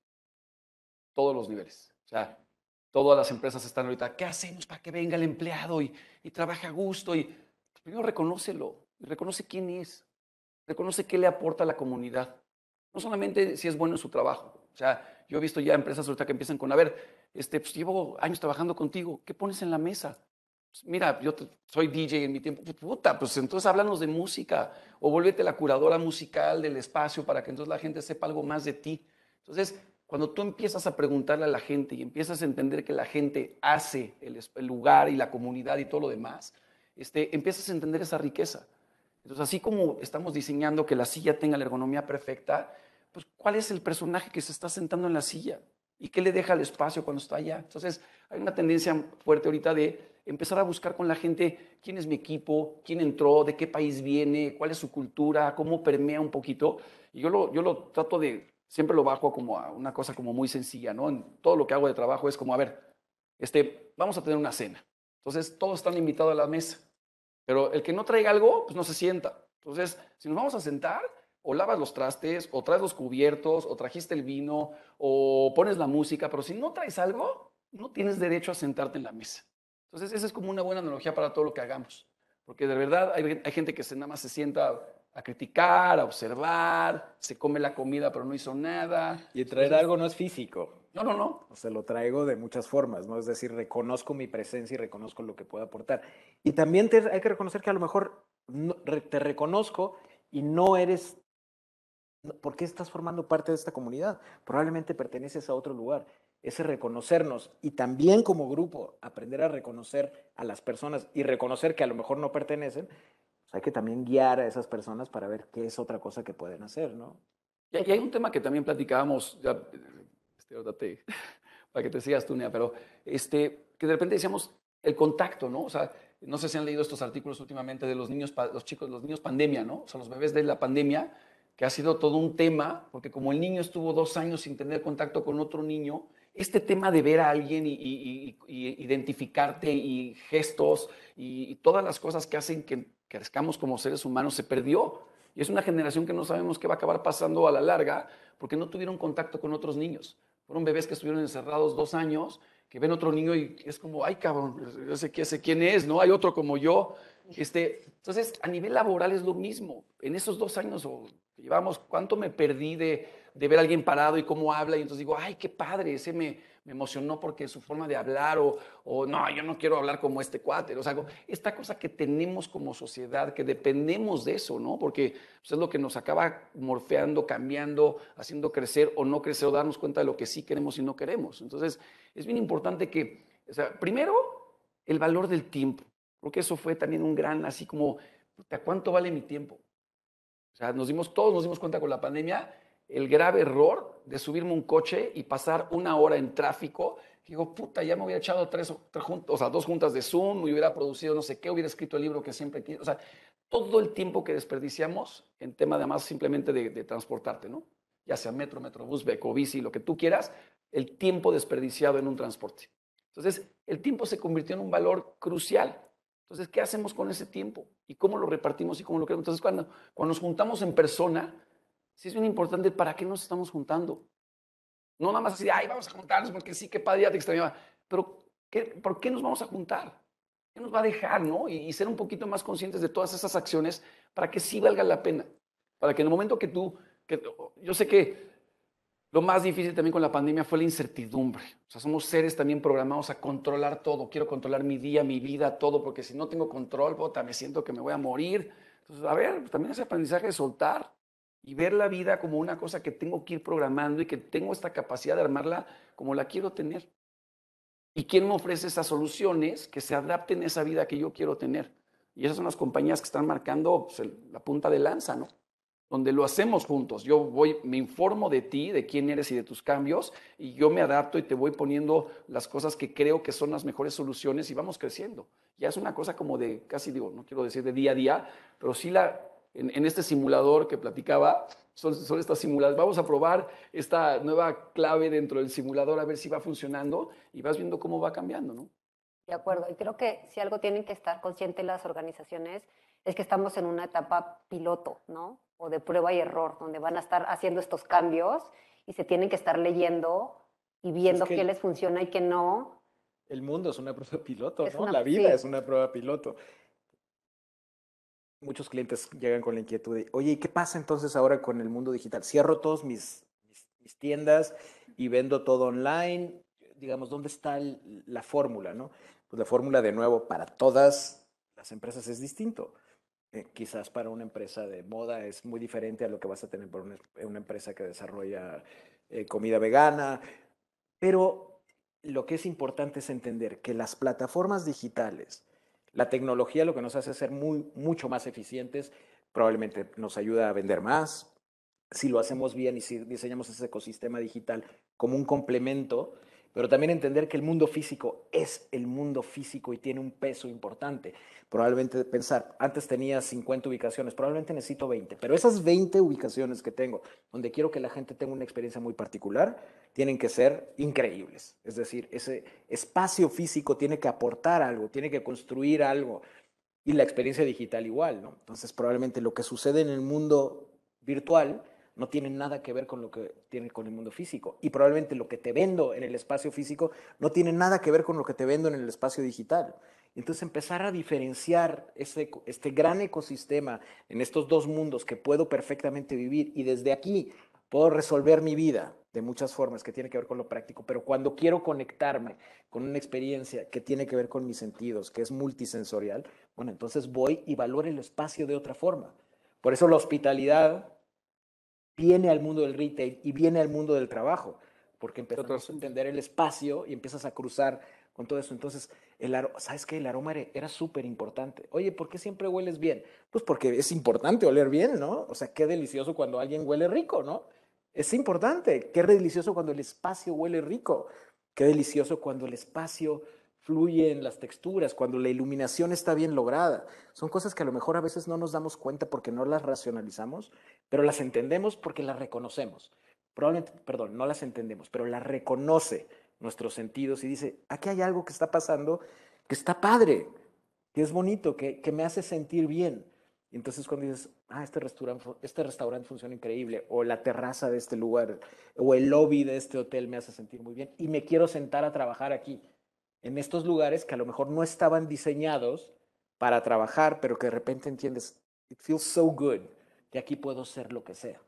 Todos los niveles. O sea, todas las empresas están ahorita, ¿qué hacemos para que venga el empleado y, trabaje a gusto? Y primero reconócelo, reconoce quién es, reconoce qué le aporta a la comunidad. No solamente si es bueno en su trabajo. O sea, yo he visto ya empresas ahorita que empiezan con, a ver, este, pues llevo años trabajando contigo, ¿qué pones en la mesa? Pues, mira, yo soy DJ en mi tiempo, puta, pues entonces háblanos de música o vuélvete la curadora musical del espacio para que entonces la gente sepa algo más de ti. Entonces, cuando tú empiezas a preguntarle a la gente y empiezas a entender que la gente hace el, lugar y la comunidad y todo lo demás, este, empiezas a entender esa riqueza. Entonces, así como estamos diseñando que la silla tenga la ergonomía perfecta, pues cuál es el personaje que se está sentando en la silla y qué le deja el espacio cuando está allá. Entonces, hay una tendencia fuerte ahorita de empezar a buscar con la gente quién es mi equipo, quién entró, de qué país viene, cuál es su cultura, cómo permea un poquito. Y yo yo lo trato de siempre lo bajo como a una cosa como muy sencilla, ¿no? En todo lo que hago de trabajo es como, a ver, este, vamos a tener una cena. Entonces, todos están invitados a la mesa. Pero el que no traiga algo, pues no se sienta. Entonces, si nos vamos a sentar, o lavas los trastes, o traes los cubiertos, o trajiste el vino, o pones la música, pero si no traes algo, no tienes derecho a sentarte en la mesa. Entonces, esa es como una buena analogía para todo lo que hagamos. Porque de verdad hay, gente que se, nada más se sienta a criticar, a observar, se come la comida pero no hizo nada. Y traer algo no es físico. No, no, no. se lo traigo de muchas formas, ¿no? Es decir, reconozco mi presencia y reconozco lo que puedo aportar. Y también hay que reconocer que a lo mejor te reconozco y no eres... ¿Por qué estás formando parte de esta comunidad? Probablemente perteneces a otro lugar. Ese reconocernos y también como grupo aprender a reconocer a las personas y reconocer que a lo mejor no pertenecen hay que también guiar a esas personas para ver qué es otra cosa que pueden hacer, ¿no? Y, hay un tema que también platicábamos, este, para que te sigas tú, Nea, pero este, que de repente decíamos el contacto, ¿no? O sea, no sé si han leído estos artículos últimamente de los niños, los chicos, los niños pandemia, ¿no? O sea, los bebés de la pandemia, que ha sido todo un tema, porque como el niño estuvo dos años sin tener contacto con otro niño, este tema de ver a alguien y identificarte y gestos y, todas las cosas que hacen que crezcamos como seres humanos se perdió. Y es una generación que no sabemos qué va a acabar pasando a la larga porque no tuvieron contacto con otros niños. Fueron bebés que estuvieron encerrados dos años, que ven otro niño y es como, ay cabrón, yo sé, quién es, ¿no? Hay otro como yo. Este, entonces, a nivel laboral es lo mismo. En esos dos años o llevamos, ¿cuánto me perdí de, de ver a alguien parado y cómo habla? Y entonces digo, ay, qué padre, ese me, me emocionó porque su forma de hablar o, o no, yo no quiero hablar como este cuate. O sea, esta cosa que tenemos como sociedad, que dependemos de eso, ¿no? Porque pues, es lo que nos acaba morfeando, cambiando, haciendo crecer o no crecer o darnos cuenta de lo que sí queremos y no queremos. Entonces, es bien importante que, o sea, primero, el valor del tiempo. Creo que eso fue también un gran, así como, ¿a ¿cuánto vale mi tiempo? O sea, nos dimos, todos nos dimos cuenta con la pandemia el grave error de subirme un coche y pasar una hora en tráfico. digo, puta, ya me hubiera echado tres, o dos juntas de Zoom, me hubiera producido no sé qué, hubiera escrito el libro que siempre quiero. O sea, todo el tiempo que desperdiciamos en tema además, simplemente de, transportarte, ¿no? Ya sea metro, metrobús, beco, bici, lo que tú quieras, el tiempo desperdiciado en un transporte. Entonces, el tiempo se convirtió en un valor crucial. Entonces, ¿qué hacemos con ese tiempo? ¿Y cómo lo repartimos y cómo lo creamos? Entonces, cuando, cuando nos juntamos en persona, si es bien importante para qué nos estamos juntando. No nada más así, ay, vamos a juntarnos porque sí, qué padre, ya te extrañaba. Pero, ¿por qué nos vamos a juntar? ¿Qué nos va a dejar, no? Y, ser un poquito más conscientes de todas esas acciones para que sí valga la pena. Para que en el momento que tú, yo sé que lo más difícil también con la pandemia fue la incertidumbre. O sea, somos seres también programados a controlar todo. Quiero controlar mi día, mi vida, todo, porque si no tengo control, me siento que me voy a morir. Entonces, a ver, pues, también ese aprendizaje de soltar y ver la vida como una cosa que tengo que ir programando y que tengo esta capacidad de armarla como la quiero tener. ¿Y quién me ofrece esas soluciones que se adapten a esa vida que yo quiero tener? Y esas son las compañías que están marcando pues, la punta de lanza, ¿no? Donde lo hacemos juntos. Yo voy, me informo de ti, de quién eres y de tus cambios, y yo me adapto y te voy poniendo las cosas que creo que son las mejores soluciones y vamos creciendo. Ya es una cosa como de, casi digo, no quiero decir de día a día, pero sí la en, este simulador que platicaba, son, estas simuladas. Vamos a probar esta nueva clave dentro del simulador a ver si va funcionando y vas viendo cómo va cambiando, ¿no? De acuerdo. Y creo que si algo tienen que estar conscientes las organizaciones es que estamos en una etapa piloto, ¿no? O de prueba y error, donde van a estar haciendo estos cambios y se tienen que estar leyendo y viendo qué les funciona y qué no. El mundo es una prueba piloto, ¿no? La vida es una prueba piloto muchos clientes llegan con la inquietud de, oye, qué pasa entonces ahora con el mundo digital? Cierro todas mis, tiendas y vendo todo online. Digamos, ¿dónde está la fórmula? ¿no? Pues la fórmula, de nuevo, para todas las empresas es distinto. Eh, quizás para una empresa de moda es muy diferente a lo que vas a tener por una, empresa que desarrolla eh, comida vegana. Pero lo que es importante es entender que las plataformas digitales, la tecnología lo que nos hace ser muy, mucho más eficientes, probablemente nos ayuda a vender más, si lo hacemos bien y si diseñamos ese ecosistema digital como un complemento, pero también entender que el mundo físico es el mundo físico y tiene un peso importante. Probablemente pensar, antes tenía 50 ubicaciones, probablemente necesito 20, pero esas 20 ubicaciones que tengo, donde quiero que la gente tenga una experiencia muy particular, tienen que ser increíbles. Es decir, ese espacio físico tiene que aportar algo, tiene que construir algo. Y la experiencia digital igual, ¿no? Entonces probablemente lo que sucede en el mundo virtual no tiene nada que ver con lo que tiene con el mundo físico. Y probablemente lo que te vendo en el espacio físico no tiene nada que ver con lo que te vendo en el espacio digital. Entonces empezar a diferenciar ese, este gran ecosistema en estos dos mundos que puedo perfectamente vivir y desde aquí puedo resolver mi vida de muchas formas que tiene que ver con lo práctico, pero cuando quiero conectarme con una experiencia que tiene que ver con mis sentidos, que es multisensorial, bueno, entonces voy y valoro el espacio de otra forma. Por eso la hospitalidad viene al mundo del retail y viene al mundo del trabajo, porque empiezas a entender el espacio y empiezas a cruzar con todo eso. Entonces, el ¿sabes qué? El aroma era súper importante. Oye, ¿por qué siempre hueles bien? Pues porque es importante oler bien, ¿no? O sea, qué delicioso cuando alguien huele rico, ¿no? Es importante. Qué delicioso cuando el espacio huele rico. Qué delicioso cuando el espacio fluye en las texturas, cuando la iluminación está bien lograda. Son cosas que a lo mejor a veces no nos damos cuenta porque no las racionalizamos, pero las entendemos porque las reconocemos. Probablemente, perdón, no las entendemos, pero las reconoce nuestros sentidos y dice, aquí hay algo que está pasando, que está padre, que es bonito, que, me hace sentir bien. Y entonces cuando dices, ah, este restaurante, este restaurante funciona increíble, o la terraza de este lugar, o el lobby de este hotel me hace sentir muy bien, y me quiero sentar a trabajar aquí, en estos lugares que a lo mejor no estaban diseñados para trabajar, pero que de repente entiendes, it feels so good y aquí puedo ser lo que sea.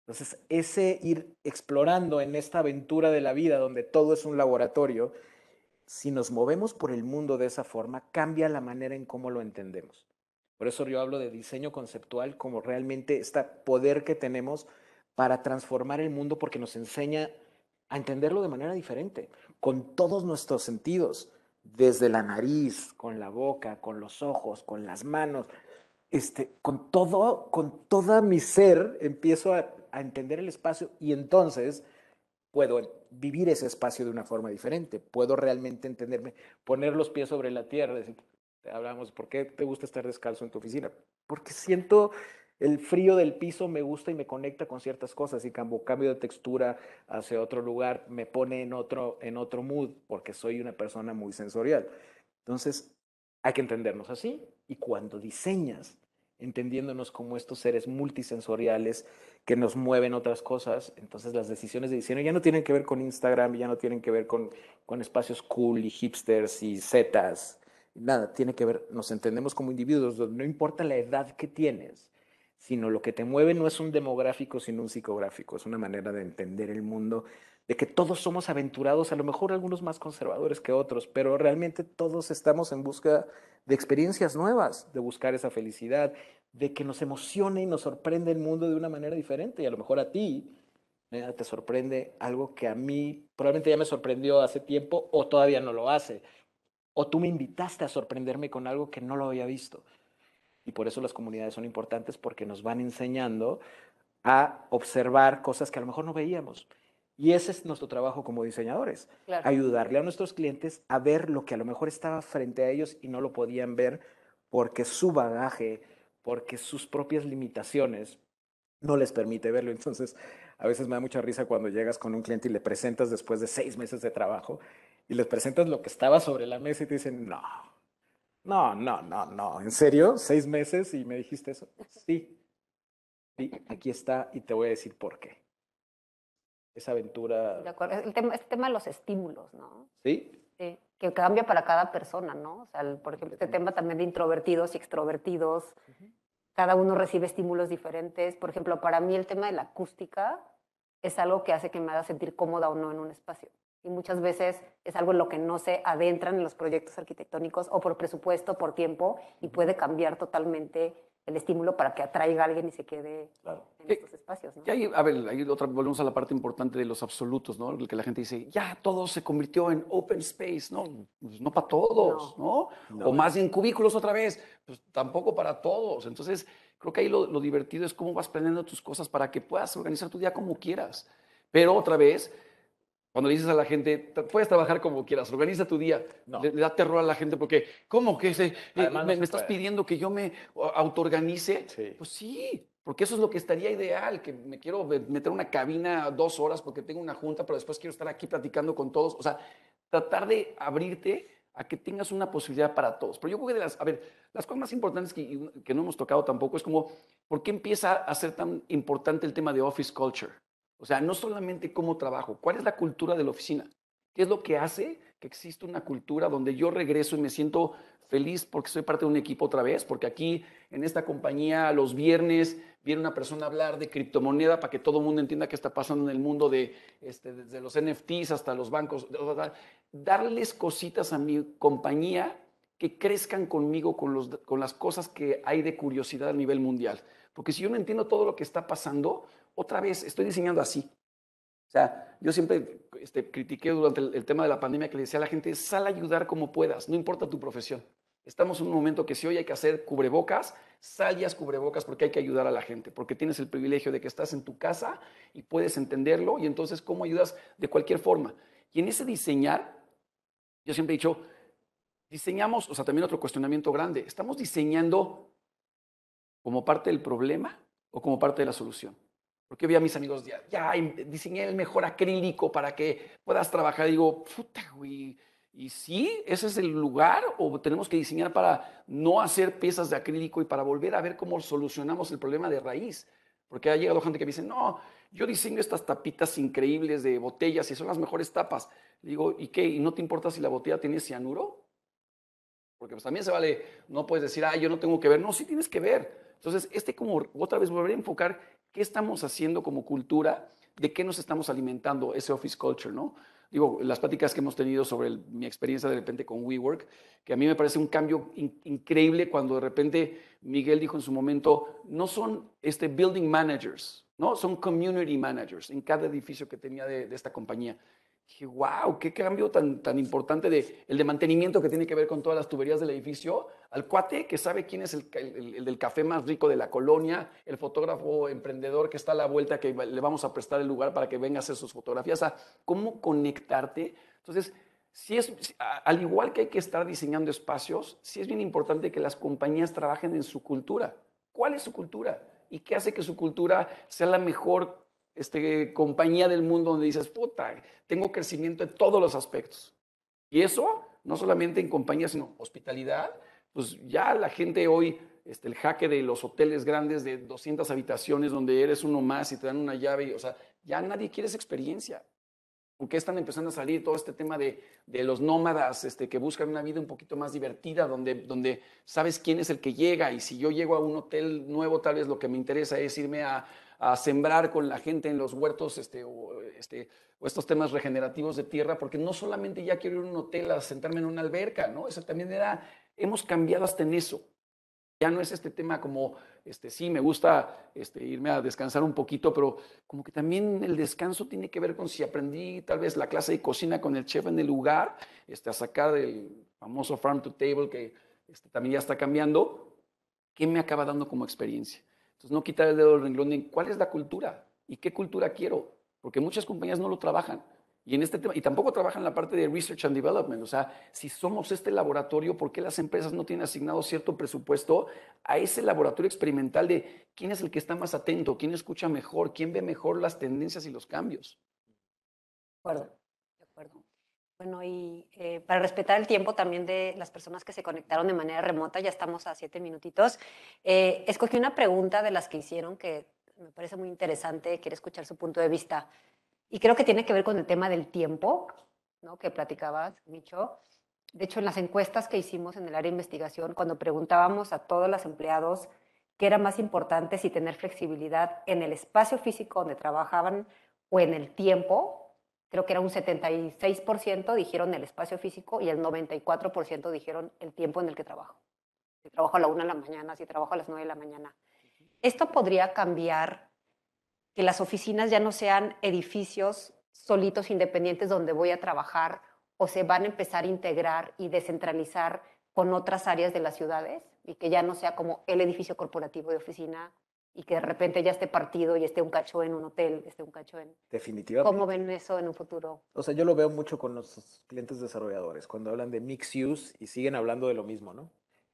Entonces, ese ir explorando en esta aventura de la vida donde todo es un laboratorio, si nos movemos por el mundo de esa forma, cambia la manera en cómo lo entendemos. Por eso yo hablo de diseño conceptual como realmente este poder que tenemos para transformar el mundo porque nos enseña a entenderlo de manera diferente, con todos nuestros sentidos, desde la nariz, con la boca, con los ojos, con las manos, este, con todo, con toda mi ser, empiezo a, entender el espacio y entonces puedo vivir ese espacio de una forma diferente, puedo realmente entenderme, poner los pies sobre la tierra, hablamos, ¿por qué te gusta estar descalzo en tu oficina? Porque siento el frío del piso me gusta y me conecta con ciertas cosas y cambio, cambio de textura hacia otro lugar me pone en otro, en otro mood porque soy una persona muy sensorial. Entonces, hay que entendernos así y cuando diseñas, entendiéndonos como estos seres multisensoriales que nos mueven otras cosas, entonces las decisiones de diseño ya no tienen que ver con Instagram, ya no tienen que ver con, con espacios cool y hipsters y zetas, nada, tiene que ver, nos entendemos como individuos, no importa la edad que tienes, sino lo que te mueve no es un demográfico, sino un psicográfico, es una manera de entender el mundo de que todos somos aventurados, a lo mejor algunos más conservadores que otros, pero realmente todos estamos en busca de experiencias nuevas, de buscar esa felicidad, de que nos emocione y nos sorprenda el mundo de una manera diferente. Y a lo mejor a ti eh, te sorprende algo que a mí probablemente ya me sorprendió hace tiempo o todavía no lo hace. O tú me invitaste a sorprenderme con algo que no lo había visto. Y por eso las comunidades son importantes porque nos van enseñando a observar cosas que a lo mejor no veíamos. Y ese es nuestro trabajo como diseñadores, ayudarle a nuestros clientes a ver lo que a lo mejor estaba frente a ellos y no lo podían ver porque su bagaje, porque sus propias limitaciones no les permite verlo. Entonces, a veces me da mucha risa cuando llegas con un cliente y le presentas después de seis meses de trabajo y les presentas lo que estaba sobre la mesa y te dicen, no, no, no, no, no, ¿en serio? ¿Seis meses y me dijiste eso? Sí. Sí, aquí está y te voy a decir por qué esa aventura. El tema, este tema de los estímulos, ¿no? Sí. que cambia para cada persona, ¿no? O sea, por ejemplo, este tema también de introvertidos y extrovertidos, cada uno recibe estímulos diferentes. Por ejemplo, para mí el tema de la acústica es algo que hace que me haga sentir cómoda o no en un espacio. Y muchas veces es algo en lo que no se adentran en los proyectos arquitectónicos o por presupuesto, por tiempo, y puede cambiar totalmente el estímulo para que atraiga a alguien y se quede en estos espacios. Y ahí, a ver, ahí volvemos a la parte importante de los absolutos, ¿no? El que la gente dice, ya todo se convirtió en open space, ¿no? Pues no para todos, ¿no? O más en cubículos otra vez, pues tampoco para todos. Entonces, creo que ahí lo, lo divertido es cómo vas planeando tus cosas para que puedas organizar tu día como quieras. Pero otra vez, cuando le dices a la gente, puedes trabajar como quieras, organiza tu día, le, da terror a la gente porque, ¿cómo que eh, me, estás pidiendo que yo me autoorganice? Pues sí, porque eso es lo que estaría ideal, que me quiero meter una cabina dos horas porque tengo una junta, pero después quiero estar aquí platicando con todos. O sea, tratar de abrirte a que tengas una posibilidad para todos. Pero yo creo que de las, a ver, las cosas más importantes que, que no hemos tocado tampoco es como, ¿por qué empieza a ser tan importante el tema de office culture? O sea, no solamente cómo trabajo, cuál es la cultura de la oficina, qué es lo que hace que exista una cultura donde yo regreso y me siento feliz porque soy parte de un equipo otra vez, porque aquí en esta compañía los viernes viene una persona a hablar de criptomoneda para que todo el mundo entienda qué está pasando en el mundo de este, desde los NFTs hasta los bancos, darles cositas a mi compañía que crezcan conmigo con las cosas que hay de curiosidad a nivel mundial. Porque si yo no entiendo todo lo que está pasando, otra vez, estoy diseñando así. O sea, yo siempre este, critiqué durante el, tema de la pandemia que le decía a la gente, sal a ayudar como puedas, no importa tu profesión. Estamos en un momento que si hoy hay que hacer cubrebocas, haz cubrebocas porque hay que ayudar a la gente, porque tienes el privilegio de que estás en tu casa y puedes entenderlo y entonces cómo ayudas de cualquier forma. Y en ese diseñar, yo siempre he dicho, diseñamos, o sea, también otro cuestionamiento grande, ¿estamos diseñando como parte del problema o como parte de la solución? Porque a mis amigos, ya, diseñé el mejor acrílico para que puedas trabajar. digo, puta, güey. Y sí, ese es el lugar o tenemos que diseñar para no hacer piezas de acrílico y para volver a ver cómo solucionamos el problema de raíz. Porque ha llegado gente que me dice, no, yo diseño estas tapitas increíbles de botellas y son las mejores tapas. digo, ¿y qué? ¿Y no te importa si la botella tiene cianuro? Porque pues también se vale, no puedes decir, ah, yo no tengo que ver. No, sí tienes que ver. Entonces, este como otra vez volver a enfocar ¿Qué estamos haciendo como cultura? ¿De qué nos estamos alimentando ese office culture, no? Digo, las pláticas que hemos tenido sobre mi experiencia de repente con WeWork, que a mí me parece un cambio increíble cuando de repente Miguel dijo en su momento, no son este building managers, no, son community managers en cada edificio que tenía de esta compañía. Dije, wow, qué cambio tan, tan importante de, el de mantenimiento que tiene que ver con todas las tuberías del edificio, al cuate que sabe quién es el, del café más rico de la colonia, el fotógrafo emprendedor que está a la vuelta, que le vamos a prestar el lugar para que venga a hacer sus fotografías, a cómo conectarte. Entonces, si es, al igual que hay que estar diseñando espacios, sí es bien importante que las compañías trabajen en su cultura. ¿Cuál es su cultura? ¿Y qué hace que su cultura sea la mejor este, compañía del mundo donde dices, puta, tengo crecimiento en todos los aspectos. Y eso, no solamente en compañía, sino hospitalidad, pues ya la gente hoy, este, el jaque de los hoteles grandes de 200 habitaciones donde eres uno más y te dan una llave, o sea, ya nadie quiere esa experiencia. Porque están empezando a salir todo este tema de, de los nómadas este, que buscan una vida un poquito más divertida, donde, donde sabes quién es el que llega. Y si yo llego a un hotel nuevo, tal vez lo que me interesa es irme a, a sembrar con la gente en los huertos este, o, este, o estos temas regenerativos de tierra, porque no solamente ya quiero ir a un hotel a sentarme en una alberca, ¿no? Eso también era, hemos cambiado hasta en eso. Ya no es este tema como, este, sí, me gusta este, irme a descansar un poquito, pero como que también el descanso tiene que ver con si aprendí tal vez la clase de cocina con el chef en el lugar, este, a sacar el famoso farm to table que este, también ya está cambiando, ¿qué me acaba dando como experiencia? Entonces, no quitar el dedo del renglón en cuál es la cultura y qué cultura quiero, porque muchas compañías no lo trabajan. Y, en este tema, y tampoco trabajan la parte de research and development. O sea, si somos este laboratorio, ¿por qué las empresas no tienen asignado cierto presupuesto a ese laboratorio experimental de quién es el que está más atento, quién escucha mejor, quién ve mejor las tendencias y los cambios? Bueno, y eh, para respetar el tiempo también de las personas que se conectaron de manera remota, ya estamos a siete minutitos, eh, escogí una pregunta de las que hicieron que me parece muy interesante, quiero escuchar su punto de vista. Y creo que tiene que ver con el tema del tiempo, ¿no? que platicabas, Micho. De hecho, en las encuestas que hicimos en el área de investigación, cuando preguntábamos a todos los empleados qué era más importante, si tener flexibilidad en el espacio físico donde trabajaban o en el tiempo, creo que era un 76% dijeron el espacio físico y el 94% dijeron el tiempo en el que trabajo. Si trabajo a la 1 de la mañana, si trabajo a las 9 de la mañana. Esto podría cambiar que las oficinas ya no sean edificios solitos independientes donde voy a trabajar o se van a empezar a integrar y descentralizar con otras áreas de las ciudades y que ya no sea como el edificio corporativo de oficina y que de repente ya esté partido y esté un cacho en un hotel, esté un cacho en... Definitivamente. ¿Cómo ven eso en un futuro? O sea, yo lo veo mucho con los clientes desarrolladores, cuando hablan de mix use y siguen hablando de lo mismo, ¿no?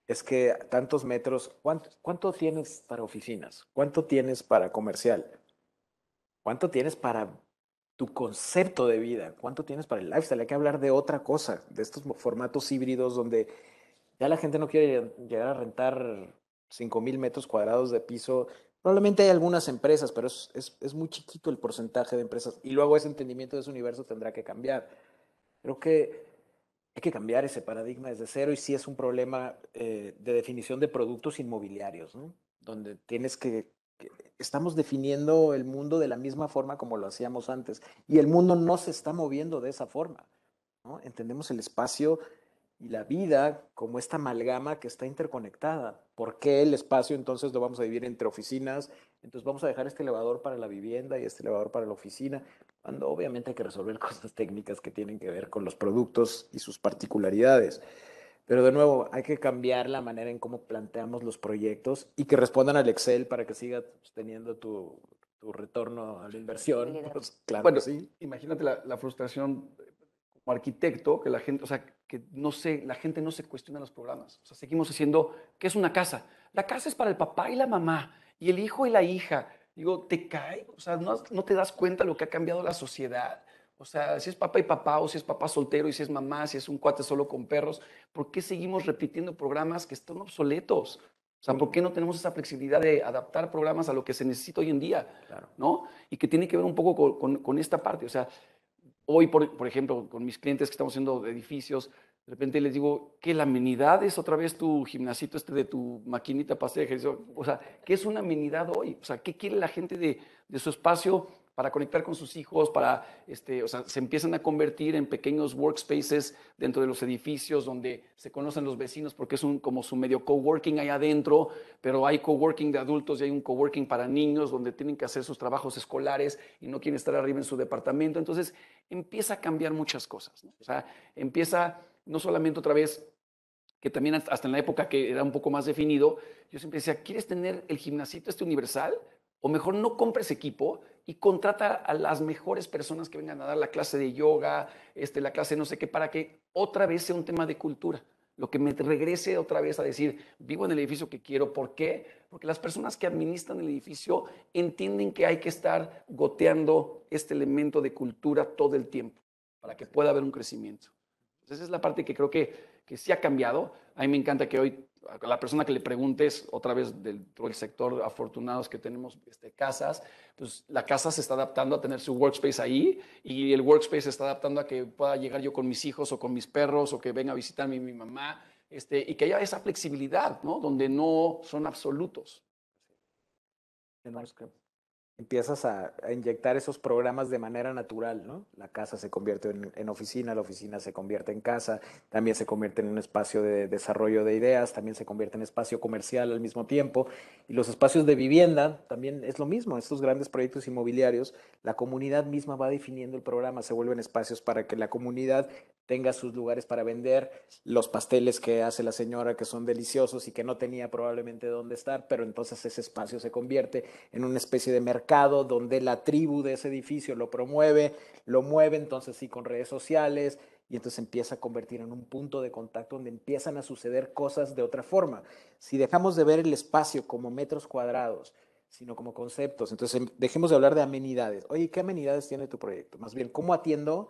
Es que tantos metros, ¿cuánto, cuánto tienes para oficinas? ¿Cuánto tienes para comercial? ¿Cuánto tienes para tu concepto de vida? ¿Cuánto tienes para el lifestyle? Hay que hablar de otra cosa, de estos formatos híbridos donde ya la gente no quiere llegar a rentar 5.000 metros cuadrados de piso Probablemente hay algunas empresas, pero es, muy chiquito el porcentaje de empresas. Y luego ese entendimiento de ese universo tendrá que cambiar. Creo que hay que cambiar ese paradigma desde cero y sí es un problema eh, de definición de productos inmobiliarios, donde tienes que, Estamos definiendo el mundo de la misma forma como lo hacíamos antes y el mundo no se está moviendo de esa forma. ¿no? Entendemos el espacio y la vida como esta amalgama que está interconectada. ¿Por qué el espacio entonces lo vamos a vivir entre oficinas? Entonces vamos a dejar este elevador para la vivienda y este elevador para la oficina, cuando obviamente hay que resolver cosas técnicas que tienen que ver con los productos y sus particularidades. Pero de nuevo, hay que cambiar la manera en cómo planteamos los proyectos y que respondan al Excel para que siga teniendo tu, retorno a la inversión. Pues, bueno, sí. Imagínate la frustración arquitecto que la gente, o sea, que no sé, la gente no se cuestiona los programas. O sea, seguimos haciendo, ¿qué es una casa? La casa es para el papá y la mamá, y el hijo y la hija. Digo, ¿te cae? O sea, ¿no, te das cuenta lo que ha cambiado la sociedad? O sea, si es papá y papá, o si es papá soltero, y si es mamá, si es un cuate solo con perros, ¿por qué seguimos repitiendo programas que están obsoletos? O sea, ¿por qué no tenemos esa flexibilidad de adaptar programas a lo que se necesita hoy en día? ¿no? Y que tiene que ver un poco con, con esta parte. O sea, Hoy, por, ejemplo, con mis clientes que estamos haciendo edificios, de repente les digo, ¿qué la amenidad es otra vez tu gimnasito este de tu maquinita para O sea, ¿qué es una amenidad hoy? O sea, ¿qué quiere la gente de, de su espacio para conectar con sus hijos, para, este, o sea, se empiezan a convertir en pequeños workspaces dentro de los edificios donde se conocen los vecinos porque es un, como su medio coworking ahí adentro, pero hay coworking de adultos y hay un coworking para niños donde tienen que hacer sus trabajos escolares y no quieren estar arriba en su departamento. Entonces empieza a cambiar muchas cosas, o sea, empieza no solamente otra vez que también hasta en la época que era un poco más definido, yo siempre decía, ¿quieres tener el gimnasio este universal? O mejor no compres equipo y contrata a las mejores personas que vengan a dar la clase de yoga, este, la clase no sé qué, para que otra vez sea un tema de cultura. Lo que me regrese otra vez a decir, vivo en el edificio que quiero. ¿Por qué? Porque las personas que administran el edificio entienden que hay que estar goteando este elemento de cultura todo el tiempo para que pueda haber un crecimiento. esa es la parte que creo que, que sí ha cambiado. A mí me encanta que hoy a la persona que le preguntes, otra vez del sector afortunados que tenemos este, casas, pues la casa se está adaptando a tener su workspace ahí y el workspace se está adaptando a que pueda llegar yo con mis hijos o con mis perros o que venga a visitarme mi, mamá este, y que haya esa flexibilidad, ¿no? Donde no son absolutos empiezas a, inyectar esos programas de manera natural, ¿no? La casa se convierte en, en, oficina, la oficina se convierte en casa, también se convierte en un espacio de desarrollo de ideas, también se convierte en espacio comercial al mismo tiempo, y los espacios de vivienda también es lo mismo, estos grandes proyectos inmobiliarios, la comunidad misma va definiendo el programa, se vuelven espacios para que la comunidad tenga sus lugares para vender, los pasteles que hace la señora que son deliciosos y que no tenía probablemente dónde estar, pero entonces ese espacio se convierte en una especie de mercado donde la tribu de ese edificio lo promueve, lo mueve entonces sí con redes sociales y entonces empieza a convertir en un punto de contacto donde empiezan a suceder cosas de otra forma. Si dejamos de ver el espacio como metros cuadrados, sino como conceptos, entonces em, dejemos de hablar de amenidades. Oye, ¿qué amenidades tiene tu proyecto? Más bien, ¿cómo atiendo?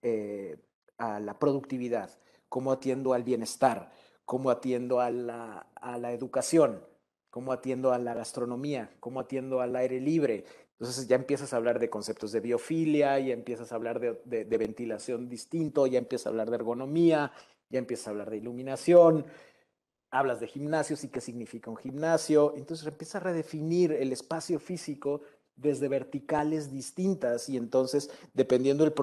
Eh, a la productividad, cómo atiendo al bienestar, cómo atiendo a la, educación, cómo atiendo a la gastronomía, cómo atiendo al aire libre. Entonces ya empiezas a hablar de conceptos de biofilia, ya empiezas a hablar de, ventilación distinto, ya empiezas a hablar de ergonomía, ya empiezas a hablar de iluminación, hablas de gimnasios y qué significa un gimnasio. Entonces empiezas a redefinir el espacio físico desde verticales distintas y entonces, dependiendo el,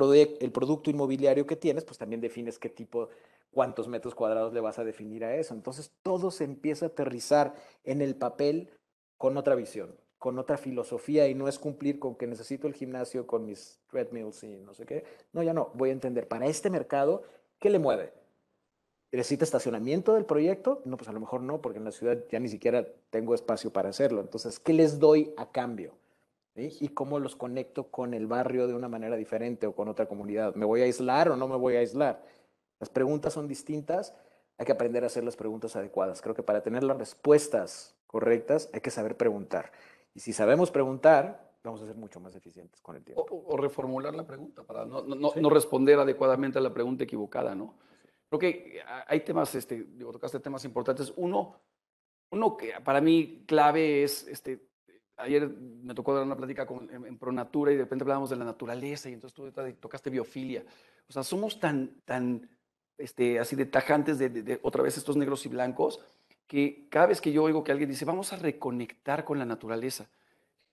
el producto inmobiliario que tienes, pues también defines qué tipo, cuántos metros cuadrados le vas a definir a eso. Entonces, todo se empieza a aterrizar en el papel con otra visión, con otra filosofía y no es cumplir con que necesito el gimnasio con mis treadmills y no sé qué. No, ya no, voy a entender para este mercado, ¿qué le mueve? ¿Necesita estacionamiento del proyecto? No, pues a lo mejor no, porque en la ciudad ya ni siquiera tengo espacio para hacerlo. Entonces, ¿qué les doy a cambio? y cómo los conecto con el barrio de una manera diferente o con otra comunidad. ¿Me voy a aislar o no me voy a aislar? Las preguntas son distintas, hay que aprender a hacer las preguntas adecuadas. Creo que para tener las respuestas correctas hay que saber preguntar. Y si sabemos preguntar, vamos a ser mucho más eficientes con el tiempo. O, reformular la pregunta para no, responder adecuadamente a la pregunta equivocada, ¿no? Creo que hay temas, este, digo, tocaste temas importantes. Uno, uno que para mí clave es este, ayer me tocó dar una plática en, Pronatura y de repente hablábamos de la naturaleza y entonces tú tocaste biofilia. O sea, somos tan, tan este, así de tajantes de, otra vez estos negros y blancos que cada vez que yo oigo que alguien dice, vamos a reconectar con la naturaleza,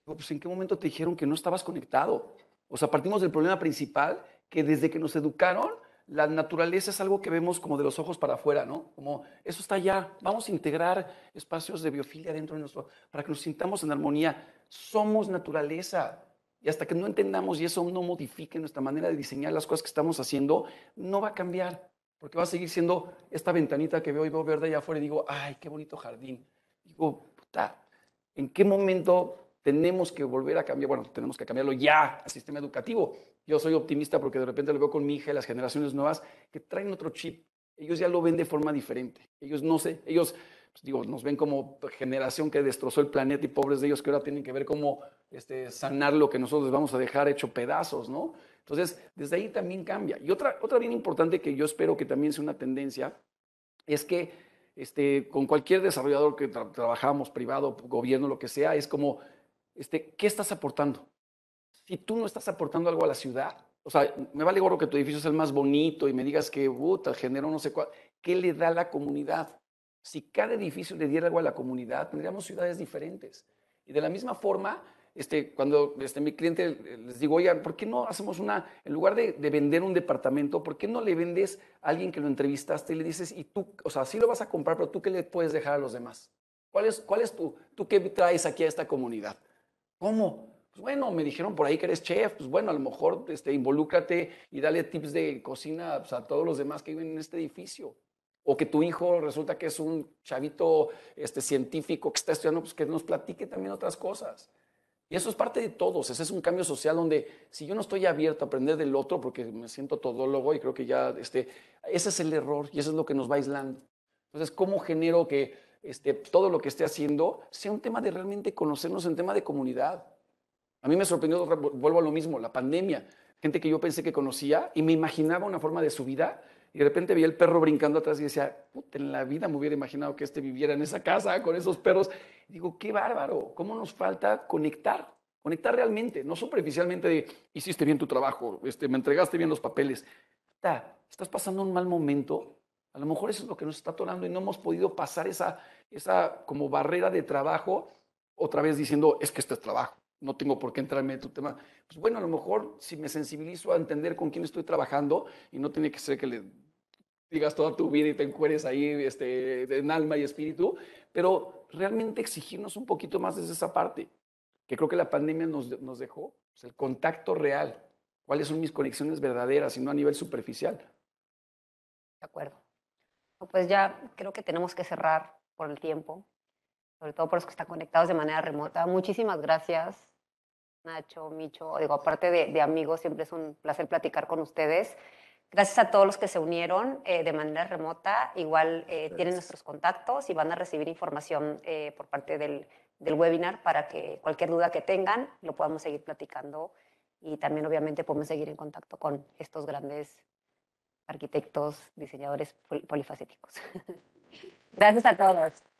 pues ¿en qué momento te dijeron que no estabas conectado? O sea, partimos del problema principal que desde que nos educaron la naturaleza es algo que vemos como de los ojos para afuera, ¿no? Como eso está allá, vamos a integrar espacios de biofilia dentro de nuestro, para que nos sintamos en armonía. Somos naturaleza. Y hasta que no entendamos y eso no modifique nuestra manera de diseñar las cosas que estamos haciendo, no va a cambiar, porque va a seguir siendo esta ventanita que veo y veo verde allá afuera y digo, ay, qué bonito jardín. Digo, puta, ¿en qué momento tenemos que volver a cambiar? Bueno, tenemos que cambiarlo ya al sistema educativo, yo soy optimista porque de repente lo veo con mi hija y las generaciones nuevas que traen otro chip. Ellos ya lo ven de forma diferente. Ellos no sé, ellos pues, nos ven como generación que destrozó el planeta y pobres de ellos que ahora tienen que ver cómo este, sanar lo que nosotros vamos a dejar hecho pedazos, ¿no? Entonces, desde ahí también cambia. Y otra, bien importante que yo espero que también sea una tendencia es que este, con cualquier desarrollador que trabajamos, privado, gobierno, lo que sea, es como, este, ¿qué estás aportando? si tú no estás aportando algo a la ciudad, o sea, me vale gorro que tu edificio sea el más bonito y me digas que, puta, género no sé cuál. ¿Qué le da a la comunidad? Si cada edificio le diera algo a la comunidad, tendríamos ciudades diferentes. Y de la misma forma, este, cuando este, mi cliente eh, les digo, oigan, ¿por qué no hacemos una, en lugar de, vender un departamento, ¿por qué no le vendes a alguien que lo entrevistaste y le dices, y tú, o sea, sí lo vas a comprar, pero tú qué le puedes dejar a los demás? ¿Cuál es, cuál es tu, tú qué traes aquí a esta comunidad? ¿Cómo? Pues, bueno, me dijeron por ahí que eres chef, pues bueno, a lo mejor este, involúcrate y dale tips de cocina pues, a todos los demás que viven en este edificio. O que tu hijo resulta que es un chavito este, científico que está estudiando, pues que nos platique también otras cosas. Y eso es parte de todos, ese es un cambio social donde si yo no estoy abierto a aprender del otro porque me siento todólogo y creo que ya, este, ese es el error y eso es lo que nos va aislando. Entonces, ¿cómo genero que este, todo lo que esté haciendo sea un tema de realmente conocernos, en tema de comunidad? A mí me sorprendió, vuelvo a lo mismo, la pandemia. Gente que yo pensé que conocía y me imaginaba una forma de su vida y de repente vi el perro brincando atrás y decía, Puta, en la vida me hubiera imaginado que este viviera en esa casa con esos perros. digo, qué bárbaro, cómo nos falta conectar, conectar realmente, no superficialmente hiciste bien tu trabajo, este, me entregaste bien los papeles. estás pasando un mal momento, a lo mejor eso es lo que nos está atorando y no hemos podido pasar esa, esa como barrera de trabajo otra vez diciendo, es que este es trabajo no tengo por qué entrarme en tu tema. Pues bueno, a lo mejor si me sensibilizo a entender con quién estoy trabajando y no tiene que ser que le digas toda tu vida y te encueres ahí este, en alma y espíritu, pero realmente exigirnos un poquito más desde esa parte, que creo que la pandemia nos, dejó, pues, el contacto real, cuáles son mis conexiones verdaderas y no a nivel superficial. De acuerdo. Pues ya creo que tenemos que cerrar por el tiempo, sobre todo por los que están conectados de manera remota. Muchísimas gracias Nacho, Micho, digo, aparte de, amigos, siempre es un placer platicar con ustedes. Gracias a todos los que se unieron eh, de manera remota. Igual eh, tienen nuestros contactos y van a recibir información eh, por parte del, del, webinar para que cualquier duda que tengan lo podamos seguir platicando y también obviamente podemos seguir en contacto con estos grandes arquitectos, diseñadores polifacéticos. Gracias a todos.